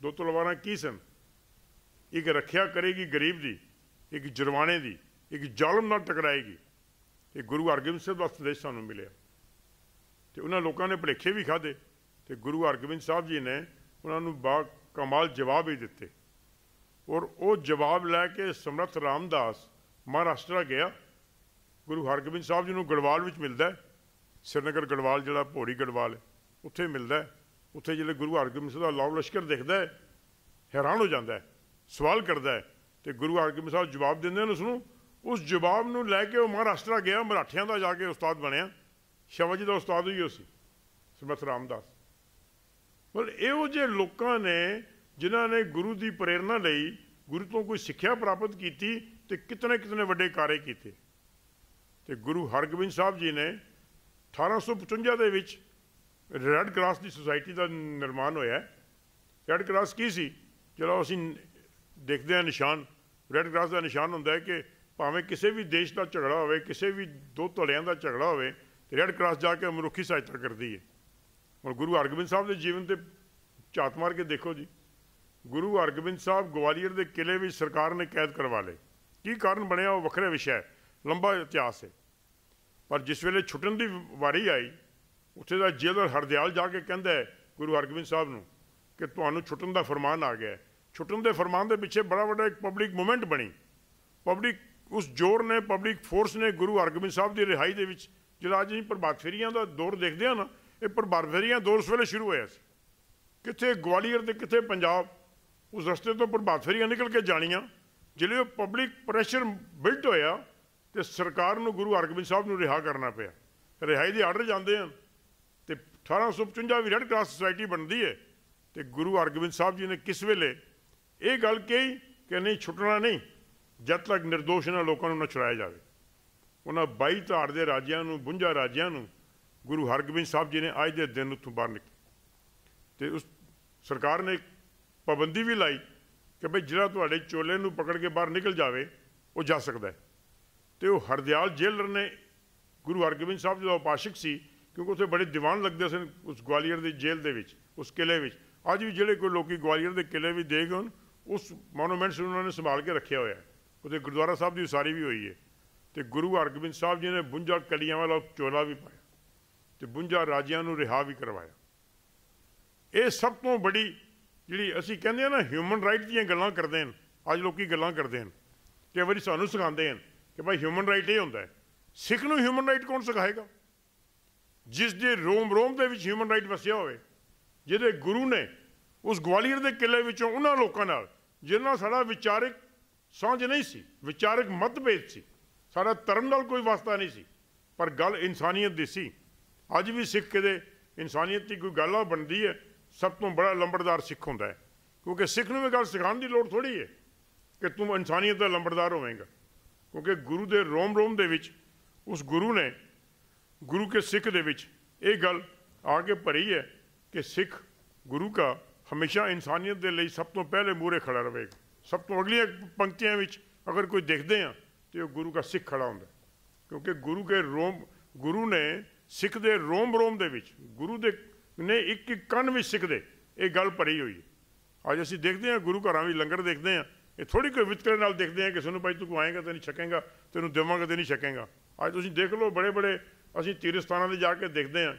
A: ਦੋ ਤਲਵਾਰਾਂ ਕੀ ਸਨ ਇੱਕ ਰੱਖਿਆ ਕਰੇਗੀ ਗਰੀਬ ਦੀ ਇੱਕ ਜੁਰਮਾਨੇ ਦੀ ਇੱਕ ਜ਼ਾਲਮ ਨਾਲ ਟਕਰਾਏਗੀ ਇਹ ਗੁਰੂ ਹਰਗੋਬਿੰਦ ਸਾਹਿਬ ਦਾ ਸੰਦੇਸ਼ ਸਾਨੂੰ ਮਿਲਿਆ ਤੇ ਉਹਨਾਂ ਲੋਕਾਂ ਨੇ ਭਲੇਖੇ ਵੀ ਖਾਦੇ ਤੇ ਗੁਰੂ ਹਰਗੋਬਿੰਦ ਸਾਹਿਬ ਜੀ ਨੇ ਉਹਨਾਂ ਨੂੰ ਬਾ ਕਮਾਲ ਜਵਾਬ ਹੀ ਦਿੱਤੇ ਔਰ ਉਹ ਜਵਾਬ ਲੈ ਕੇ ਸਮਰਥ ਰਾਮਦਾਸ ਮਹਾਰਾਸ਼ਟਰ ਗਿਆ ਗੁਰੂ ਹਰਗੋਬਿੰਦ ਸਾਹਿਬ ਜੀ ਨੂੰ ਗੜਵਾਲ ਵਿੱਚ ਮਿਲਦਾ ਸ਼੍ਰੀਨਗਰ ਗੜਵਾਲ ਜਿਹੜਾ ਭੋੜੀ ਗੜਵਾਲ ਹੈ ਉੱਥੇ ਮਿਲਦਾ ਉੱਥੇ ਜਿਹੜੇ ਗੁਰੂ ਹਰਗੋਬਿੰਦ ਸਾਹਿਬ ਦਾ ਲਾਉ ਲਸ਼ਕਰ ਦੇਖਦਾ ਹੈ ਹੈਰਾਨ ਹੋ ਜਾਂਦਾ ਹੈ ਸਵਾਲ ਕਰਦਾ ਹੈ ਤੇ ਗੁਰੂ ਹਰਗੋਬਿੰਦ ਸਾਹਿਬ ਜਵਾਬ ਦਿੰਦੇ ਨੇ ਉਸ ਨੂੰ ਉਸ ਜਵਾਬ ਨੂੰ ਲੈ ਕੇ ਉਹ ਮਹਾਰਾਸ਼ਟਰ ਗਿਆ ਮਰਾਠਿਆਂ ਦਾ ਜਾ ਕੇ ਉਸਤਾਦ ਬਣਿਆ ਸ਼ਬਦ ਦਾ ਉਸਤਾਦ ਹੀ ਉਹ ਸੀ ਸਮਰਥ ਰਾਮਦਾਸ ਪਰ ਇਹੋ ਜਿਹੇ ਲੋਕਾਂ ਨੇ ਜਿਨ੍ਹਾਂ ਨੇ ਗੁਰੂ ਦੀ ਪ੍ਰੇਰਣਾ ਲਈ ਗੁਰੂ ਤੋਂ ਕੋਈ ਸਿੱਖਿਆ ਪ੍ਰਾਪਤ ਕੀਤੀ ਤੇ ਕਿਤਨੇ ਕਿਤਨੇ ਵੱਡੇ ਕਾਰੇ ਕੀਤੇ ਤੇ ਗੁਰੂ ਹਰਗੋਬਿੰਦ ਸਾਹਿਬ ਜੀ ਨੇ 1855 ਦੇ ਵਿੱਚ ਰੈੱਡ ਕਰਾਸ ਦੀ ਸੁਸਾਇਟੀ ਦਾ ਨਿਰਮਾਣ ਹੋਇਆ ਰੈੱਡ ਕਰਾਸ ਕੀ ਸੀ ਚਲੋ ਅਸੀਂ ਦੇਖਦੇ ਹਾਂ ਨਿਸ਼ਾਨ ਰੈੱਡ ਕਰਾਸ ਦਾ ਨਿਸ਼ਾਨ ਹੁੰਦਾ ਹੈ ਕਿ ਭਾਵੇਂ ਕਿਸੇ ਵੀ ਦੇਸ਼ ਦਾ ਝਗੜਾ ਹੋਵੇ ਕਿਸੇ ਵੀ ਦੋ ਧੜਿਆਂ ਦਾ ਝਗੜਾ ਹੋਵੇ ਤੇ ਰੈੱਡ ਕਰਾਸ ਜਾ ਕੇ ਮਨੁੱਖੀ ਸਹਾਇਤਾ ਕਰਦੀ ਹੈ ਹੁਣ ਗੁਰੂ ਹਰਗੋਬਿੰਦ ਸਾਹਿਬ ਦੇ ਜੀਵਨ ਤੇ ਝਾਤ ਮਾਰ ਕੇ ਦੇਖੋ ਜੀ ਗੁਰੂ ਹਰਗੋਬਿੰਦ ਸਾਹਿਬ ਗਵਾਲੀਅਰ ਦੇ ਕਿਲੇ ਵਿੱਚ ਸਰਕਾਰ ਨੇ ਕੈਦ ਕਰਵਾ ਲਏ ਕੀ ਕਾਰਨ ਬਣਿਆ ਉਹ ਵੱਖਰੇ ਵਿਸ਼ਾ ਹੈ ਲੰਬਾ ਇਤਿਹਾਸ ਹੈ ਪਰ ਜਿਸ ਵੇਲੇ ਛੁੱਟਣ ਦੀ ਵਾਰੀ ਆਈ ਉੱਥੇ ਦਾ ਜੇਲਰ ਹਰਦਿਆਲ ਜਾ ਕੇ ਕਹਿੰਦਾ ਹੈ ਗੁਰੂ ਹਰਗੋਬਿੰਦ ਸਾਹਿਬ ਨੂੰ ਕਿ ਤੁਹਾਨੂੰ ਛੁੱਟਣ ਦਾ ਫਰਮਾਨ ਆ ਗਿਆ ਛੁੱਟਣ ਦੇ ਫਰਮਾਨ ਦੇ ਪਿੱਛੇ ਬੜਾ ਵੱਡਾ ਇੱਕ ਪਬਲਿਕ ਮੂਵਮੈਂਟ ਬਣੀ ਪਬਲਿਕ ਉਸ ਜੋਰ ਨੇ ਪਬਲਿਕ ਫੋਰਸ ਨੇ ਗੁਰੂ ਹਰਗੋਬਿੰਦ ਸਾਹਿਬ ਦੀ ਰਿਹਾਈ ਦੇ ਵਿੱਚ ਜਿਹੜਾ ਅੱਜ ਅਸੀਂ ਪ੍ਰਭਾਤ ਫੇਰੀਆਂ ਦਾ ਦੌਰ ਦੇਖਦੇ ਆ ਨਾ ਇਹ ਪਰਵਰਿਆਂ ਦੌਰ ਉਸ ਵੇਲੇ ਸ਼ੁਰੂ ਹੋਇਆ ਸੀ ਕਿੱਥੇ ਗਵਾਲੀਅਰ ਦੇ ਕਿੱਥੇ ਪੰਜਾਬ ਉਸ ਰਸਤੇ ਤੋਂ ਪ੍ਰਭਾਤ ਨਿਕਲ ਕੇ ਜਾਣੀਆਂ ਜਿਵੇਂ ਉਹ ਪਬਲਿਕ ਪ੍ਰੈਸ਼ਰ ਬਿਲਟ ਹੋਇਆ ਤੇ ਸਰਕਾਰ ਨੂੰ ਗੁਰੂ ਹਰਗੋਬਿੰਦ ਸਾਹਿਬ ਨੂੰ ਰਿਹਾ ਕਰਨਾ ਪਿਆ ਰਿਹਾਈ ਦੇ ਆਰਡਰ ਜਾਂਦੇ ਹਨ ਤੇ 1855 ਵੀ ਰੈੱਡ ਕਰਾਸ ਸੋਸਾਇਟੀ ਬਣਦੀ ਹੈ ਤੇ ਗੁਰੂ ਹਰਗੋਬਿੰਦ ਸਾਹਿਬ ਜੀ ਨੇ ਕਿਸ ਵੇਲੇ ਇਹ ਗੱਲ ਕਹੀ ਕਿ ਨਹੀਂ ਛੁੱਟਣਾ ਨਹੀਂ ਜਦ ਤੱਕ ਨਿਰਦੋਸ਼ ਨਾ ਲੋਕਾਂ ਨੂੰ ਨਾ ਛੁੜਾਇਆ ਜਾਵੇ ਉਹਨਾਂ 22 ਧਾਰ ਦੇ ਰਾਜਿਆਂ ਨੂੰ 52 ਰਾਜਿਆਂ ਨੂੰ ਗੁਰੂ ਹਰਗੋਬਿੰਦ ਸਾਹਿਬ ਜੀ ਨੇ ਅੱਜ ਦੇ ਦਿਨ ਉੱਥੋਂ ਬਾਹਰ ਨਿਕਲੇ ਤੇ ਉਸ ਸਰਕਾਰ ਨੇ ਪਾਬੰਦੀ ਵੀ ਲਾਈ ਕਿ ਭਈ ਜਿਹੜਾ ਤੁਹਾਡੇ ਚੋਲੇ ਨੂੰ ਪਕੜ ਕੇ ਬਾਹਰ ਨਿਕਲ ਜਾਵੇ ਉਹ ਜਾ ਸਕਦਾ ਹੈ ਤੇ ਉਹ ਹਰਦਿਆਲ ਜੇਲਰ ਨੇ ਗੁਰੂ ਹਰਗੋਬਿੰਦ ਸਾਹਿਬ ਜੀ ਦਾ ਉਪਾਸ਼ਕ ਸੀ ਕਿਉਂਕਿ ਉਸੇ ਬੜੇ ਦੀਵਾਨ ਲੱਗਦੇ ਸਨ ਉਸ ਗਵਾਲੀਅਰ ਦੀ ਜੇਲ੍ਹ ਦੇ ਵਿੱਚ ਉਸ ਕਿਲੇ ਵਿੱਚ ਅੱਜ ਵੀ ਜਿਹੜੇ ਕੋਈ ਲੋਕੀ ਗਵਾਲੀਅਰ ਦੇ ਕਿਲੇ ਵੀ ਦੇਖ ਹਨ ਉਸ ਮੋਨੂਮੈਂਟਸ ਨੂੰ ਉਹਨਾਂ ਨੇ ਸੰਭਾਲ ਕੇ ਰੱਖਿਆ ਹੋਇਆ ਉਹਦੇ ਗੁਰਦੁਆਰਾ ਸਾਹਿਬ ਦੀ ਉਸਾਰੀ ਵੀ ਹੋਈ ਹੈ ਤੇ ਗੁਰੂ ਹਰਗੋਬਿੰਦ ਸਾਹਿਬ ਜੀ ਨੇ 52 ਕਲੀਆਂ ਵਾਲਾ ਚੋਲਾ ਵੀ ਪਾਇਆ ਤੇ 52 ਰਾਜਿਆਂ ਨੂੰ ਰਿਹਾ ਵੀ ਕਰਵਾਇਆ ਇਹ ਸਭ ਤੋਂ ਵੱਡੀ ਜਿਹੜੀ ਅਸੀਂ ਕਹਿੰਦੇ ਆ ਨਾ ਹਿਊਮਨ ਰਾਈਟ ਦੀਆਂ ਗੱਲਾਂ ਕਰਦੇ ਹਨ ਅੱਜ ਲੋਕੀ ਗੱਲਾਂ ਕਰਦੇ ਹਨ ਕਿ ਵਾਰੀ ਸਾਨੂੰ ਸਿਖਾਉਂਦੇ ਹਨ ਕਿ ਭਾਈ ਹਿਊਮਨ ਰਾਈਟ ਇਹ ਹੁੰਦਾ ਹੈ ਸਿੱਖ ਨੂੰ ਹਿਊਮਨ ਰਾਈਟ ਕੌਣ ਸਿਖਾਏਗਾ ਜਿਸ ਦੇ ਰੋਮ ਰੋਮ ਦੇ ਵਿੱਚ ਹਿਊਮਨ ਰਾਈਟ ਵਸਿਆ ਹੋਵੇ ਜਿਹਦੇ ਗੁਰੂ ਨੇ ਉਸ ਗਵਾਲੀਅਰ ਦੇ ਕਿਲੇ ਵਿੱਚੋਂ ਉਹਨਾਂ ਲੋਕਾਂ ਨਾਲ ਜਿਨ੍ਹਾਂ ਨਾਲ ਸਾਡਾ ਵਿਚਾਰਕ ਸਾਂਝ ਨਹੀਂ ਸੀ ਵਿਚਾਰਕ ਮਤਭੇਦ ਸੀ ਸਾਡਾ ਧਰਮ ਨਾਲ ਕੋਈ ਵਾਸਤਾ ਨਹੀਂ ਸੀ ਪਰ ਗੱਲ ਇਨਸਾਨੀਅਤ ਦੀ ਸੀ ਅੱਜ ਵੀ ਸਿੱਖ ਦੇ ਇਨਸਾਨੀਅਤ ਦੀ ਕੋਈ ਗੱਲ ਆ ਬਣਦੀ ਹੈ ਸਭ ਤੋਂ ਬੜਾ ਲੰਬੜਦਾਰ ਸਿੱਖ ਹੁੰਦਾ ਹੈ ਕਿਉਂਕਿ ਸਿੱਖ ਨੂੰ ਇਹ ਗੱਲ ਸਿਖਾਉਣ ਦੀ ਲੋੜ ਥੋੜੀ ਹੈ ਕਿ ਤੂੰ ਇਨਸਾਨੀਅਤ ਦਾ ਲੰਬੜਦਾਰ ਹੋਵੇਂਗਾ ਕਿਉਂਕਿ ਗੁਰੂ ਦੇ ਰੋਮ ਰੋਮ ਦੇ ਵਿੱਚ ਉਸ ਗੁਰੂ ਨੇ ਗੁਰੂ ਕੇ ਸਿੱਖ ਦੇ ਵਿੱਚ ਇਹ ਗੱਲ ਆ ਕੇ ਭਰੀ ਹੈ ਕਿ ਸਿੱਖ ਗੁਰੂ ਦਾ ਹਮੇਸ਼ਾ ਇਨਸਾਨੀਅਤ ਦੇ ਲਈ ਸਭ ਤੋਂ ਪਹਿਲੇ ਮੂਰੇ ਖੜਾ ਰਹੇਗਾ ਸਭ ਤੋਂ ਅਗਲੀਆਂ ਪੰਕਤੀਆਂ ਵਿੱਚ ਅਗਰ ਕੋਈ ਦੇਖਦੇ ਆ ਤੇ ਉਹ ਗੁਰੂ ਦਾ ਸਿੱਖ ਖੜਾ ਹੁੰਦਾ ਕਿਉਂਕਿ ਗੁਰੂ ਕੇ ਰੋਮ ਗੁਰੂ ਨੇ ਸਿੱਖ ਦੇ ਰੋਮ ਰੋਮ ਦੇ ਵਿੱਚ ਗੁਰੂ ਦੇ ਨੇ ਇੱਕ ਇੱਕ ਕੰਨ ਵਿੱਚ ਸਿੱਖਦੇ ਇਹ ਗੱਲ ਭਰੀ ਹੋਈ ਹੈ ਅੱਜ ਅਸੀਂ ਦੇਖਦੇ ਹਾਂ ਗੁਰੂ ਘਰਾਂ ਵਿੱਚ ਲੰਗਰ ਦੇਖਦੇ ਹਾਂ ਇਹ ਥੋੜੀ ਕੋਈ ਵਿਤਕਰੇ ਨਾਲ ਦੇਖਦੇ ਹਾਂ ਕਿ ਸਾਨੂੰ ਭਾਈ ਤੂੰ ਆਏਗਾ ਤੇ ਨਹੀਂ ਛਕੇਗਾ ਤੈਨੂੰ ਦੇਵਾਂਗਾ ਤੇ ਨਹੀਂ ਛਕੇਗਾ ਅੱਜ ਤੁਸੀਂ ਦੇਖ ਲਓ ਬੜੇ ਬੜੇ ਅਸੀਂ ਤੀਰਥ ਸਥਾਨਾਂ ਤੇ ਜਾ ਕੇ ਦੇਖਦੇ ਹਾਂ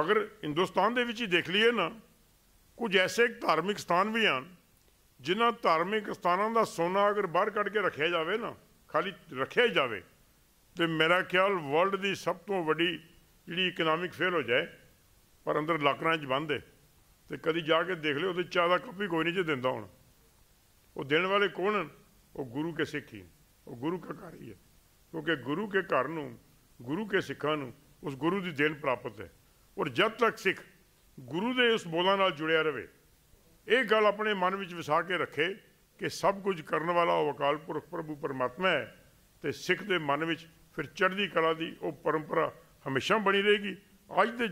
A: ਅਗਰ ਹਿੰਦੁਸਤਾਨ ਦੇ ਵਿੱਚ ਹੀ ਦੇਖ ਲਈਏ ਨਾ ਕੁਝ ਐਸੇ ਧਾਰਮਿਕ ਸਥਾਨ ਵੀ ਹਨ ਜਿਨ੍ਹਾਂ ਧਾਰਮਿਕ ਸਥਾਨਾਂ ਦਾ ਸੋਨਾ ਅਗਰ ਬਾਹਰ ਕੱਢ ਕੇ ਰੱਖਿਆ ਜਾਵੇ ਨਾ ਖਾਲੀ ਰੱਖਿਆ ਜਾਵੇ ਤੇ ਮੇਰਾ ਖਿਆਲ ਵਰਲਡ ਦੀ ਸਭ ਤੋਂ ਵੱਡੀ ਜਿਹੜੀ ਇਕਨੋਮਿਕ ਫੇਲ ਹੋ ਜਾਏ ਪਰ ਅੰਦਰ ਲੱਕਰਾਂ 'ਚ ਬੰਦ ਹੈ ਤੇ ਕਦੀ ਜਾ ਕੇ ਦੇਖ ਲਿਓ ਉਹਦੇ ਚਾਹ ਦਾ ਕੱਪ ਵੀ ਕੋਈ ਨਹੀਂ ਜੇ ਦਿੰਦਾ ਹੁਣ ਉਹ ਦੇਣ ਵਾਲੇ ਕੌਣ ਉਹ ਗੁਰੂ ਕੇ ਸਿੱਖੀ ਉਹ ਗੁਰੂ ਕਾ ਘਰ ਹੀ ਹੈ ਕਿਉਂਕਿ ਗੁਰੂ ਕੇ ਘਰ ਨੂੰ ਗੁਰੂ ਕੇ ਸਿੱਖਾਂ ਨੂੰ ਉਸ ਗੁਰੂ ਦੀ ਦੇਣ ਪ੍ਰਾਪਤ ਹੈ ਔਰ ਜਦ ਤੱਕ ਸਿੱਖ ਗੁਰੂ ਦੇ ਉਸ ਬੋਲਾਂ ਨਾਲ ਜੁੜਿਆ ਰਵੇ ਇਹ ਗੱਲ ਆਪਣੇ ਮਨ ਵਿੱਚ ਵਸਾ ਕੇ ਰੱਖੇ ਕਿ ਸਭ ਕੁਝ ਕਰਨ ਵਾਲਾ ਉਹ ਅਕਾਲ ਪੁਰਖ ਪ੍ਰਭੂ ਪਰਮਾਤਮਾ ਹੈ ਤੇ ਸਿੱਖ ਦੇ ਮਨ ਵਿੱਚ ਫਿਰ ਚੜ੍ਹਦੀ ਕਲਾ ਦੀ ਉਹ ਪਰੰਪਰਾ ਹਮੇਸ਼ਾ ਬਣੀ ਰਹੇਗੀ ਅੱਜ ਦੇ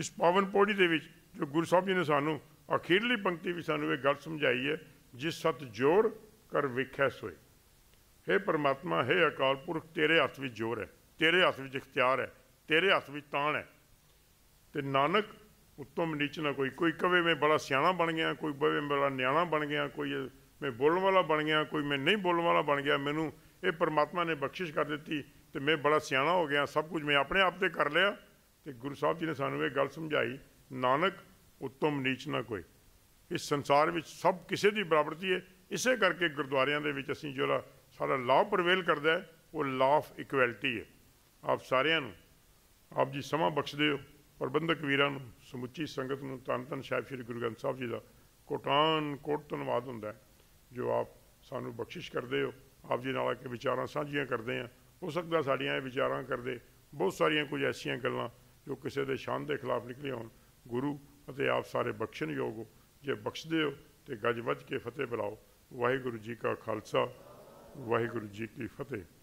A: ਇਸ ਪਾਵਨ ਪੌੜੀ ਦੇ ਵਿੱਚ ਜੋ ਗੁਰੂ ਸਾਹਿਬ ਜੀ ਨੇ ਸਾਨੂੰ ਅਖੀਰਲੀ ਪੰਕਤੀ ਵੀ ਸਾਨੂੰ ਇਹ ਗੱਲ ਸਮਝਾਈ ਹੈ ਜਿਸ ਸਤ ਜੋਰ ਕਰ ਵਿਖੈ ਸੋਏ हे ਪਰਮਾਤਮਾ हे ਅਕਾਲ ਪੁਰਖ ਤੇਰੇ ਹੱਥ ਵਿੱਚ ਜੋਰ ਹੈ ਤੇਰੇ ਹੱਥ ਵਿੱਚ ਇਖਤਿਆਰ ਹੈ ਤੇਰੇ ਹੱਥ ਵਿੱਚ ਤਾਣ ਹੈ ਤੇ ਨਾਨਕ ਉਤਮ ਨੀਚ ਨਾ ਕੋਈ ਕੋਈ ਕਵੇ ਮੈਂ ਬੜਾ ਸਿਆਣਾ ਬਣ ਗਿਆ ਕੋਈ ਬਵੇ ਮੈਂ ਬੜਾ ਨਿਆਣਾ ਬਣ ਗਿਆ ਕੋਈ ਮੈਂ ਬੋਲਣ ਵਾਲਾ ਬਣ ਗਿਆ ਕੋਈ ਮੈਂ ਨਹੀਂ ਬੋਲਣ ਵਾਲਾ ਬਣ ਗਿਆ ਮੈਨੂੰ ਇਹ ਪਰਮਾਤਮਾ ਨੇ ਬਖਸ਼ਿਸ਼ ਕਰ ਦਿੱਤੀ ਤੇ ਮੈਂ ਬੜਾ ਸਿਆਣਾ ਹੋ ਗਿਆ ਸਭ ਕੁਝ ਮੈਂ ਆਪਣੇ ਆਪ ਤੇ ਕਰ ਲਿਆ ਤੇ ਗੁਰੂ ਸਾਹਿਬ ਜੀ ਨੇ ਸਾਨੂੰ ਇਹ ਗੱਲ ਸਮਝਾਈ ਨਾਨਕ ਉਤਮ ਨੀਚ ਨਾ ਕੋਈ ਇਸ ਸੰਸਾਰ ਵਿੱਚ ਸਭ ਕਿਸੇ ਦੀ ਬਰਾਬਰਤੀ ਹੈ ਇਸੇ ਕਰਕੇ ਗੁਰਦੁਆਰਿਆਂ ਦੇ ਵਿੱਚ ਅਸੀਂ ਜਿਹੜਾ ਸਾਡਾ ਲਾਅ ਪ੍ਰਵੇਲ ਕਰਦਾ ਹੈ ਉਹ ਲਾਅ ਆਫ ਇਕੁਐਲਿਟੀ ਹੈ ਆਪ ਸਾਰਿਆਂ ਨੂੰ ਆਪ ਜੀ ਸਮਾਂ ਬਖਸ਼ਦੇ ਹੋ ਪ੍ਰਬੰਧਕ ਵੀਰਾਂ ਨੂੰ ਸਮੁੱਚੀ ਸੰਗਤ ਨੂੰ ਤਨ ਤਨ ਸਾਹਿਬ ਸ੍ਰੀ ਗੁਰੂ ਗ੍ਰੰਥ ਸਾਹਿਬ ਜੀ ਦਾ ਕੋਟਾਨ ਕੋਟ ਧੰਨਵਾਦ ਹੁੰਦਾ ਜੋ ਆਪ ਸਾਨੂੰ ਬਖਸ਼ਿਸ਼ ਕਰਦੇ ਹੋ ਆਪ ਜੀ ਨਾਲ ਆ ਕੇ ਵਿਚਾਰਾਂ ਸਾਂਝੀਆਂ ਕਰਦੇ ਆਂ ਹੋ ਸਕਦਾ ਸਾਡੀਆਂ ਇਹ ਵਿਚਾਰਾਂ ਕਰਦੇ ਬਹੁਤ ਸਾਰੀਆਂ ਕੁਝ ਐਸੀਆਂ ਗੱਲਾਂ ਜੋ ਕਿਸੇ ਦੇ ਸ਼ਾਨ ਦੇ ਖਿਲਾਫ ਨਿਕਲੇ ਹੋਣ ਗੁਰੂ ਅਤੇ ਆਪ ਸਾਰੇ ਬਖਸ਼ਣਯੋਗ ਹੋ ਜੇ ਬਖਸ਼ਦੇ ਹੋ ਤੇ ਗੱਜ ਵੱਜ ਕੇ ਫਤਿਹ ਬੁਲਾਓ ਵਾਹਿਗੁਰੂ ਜੀ ਕਾ ਖਾਲਸਾ ਵਾਹਿਗੁਰੂ ਜੀ ਕੀ ਫਤਿਹ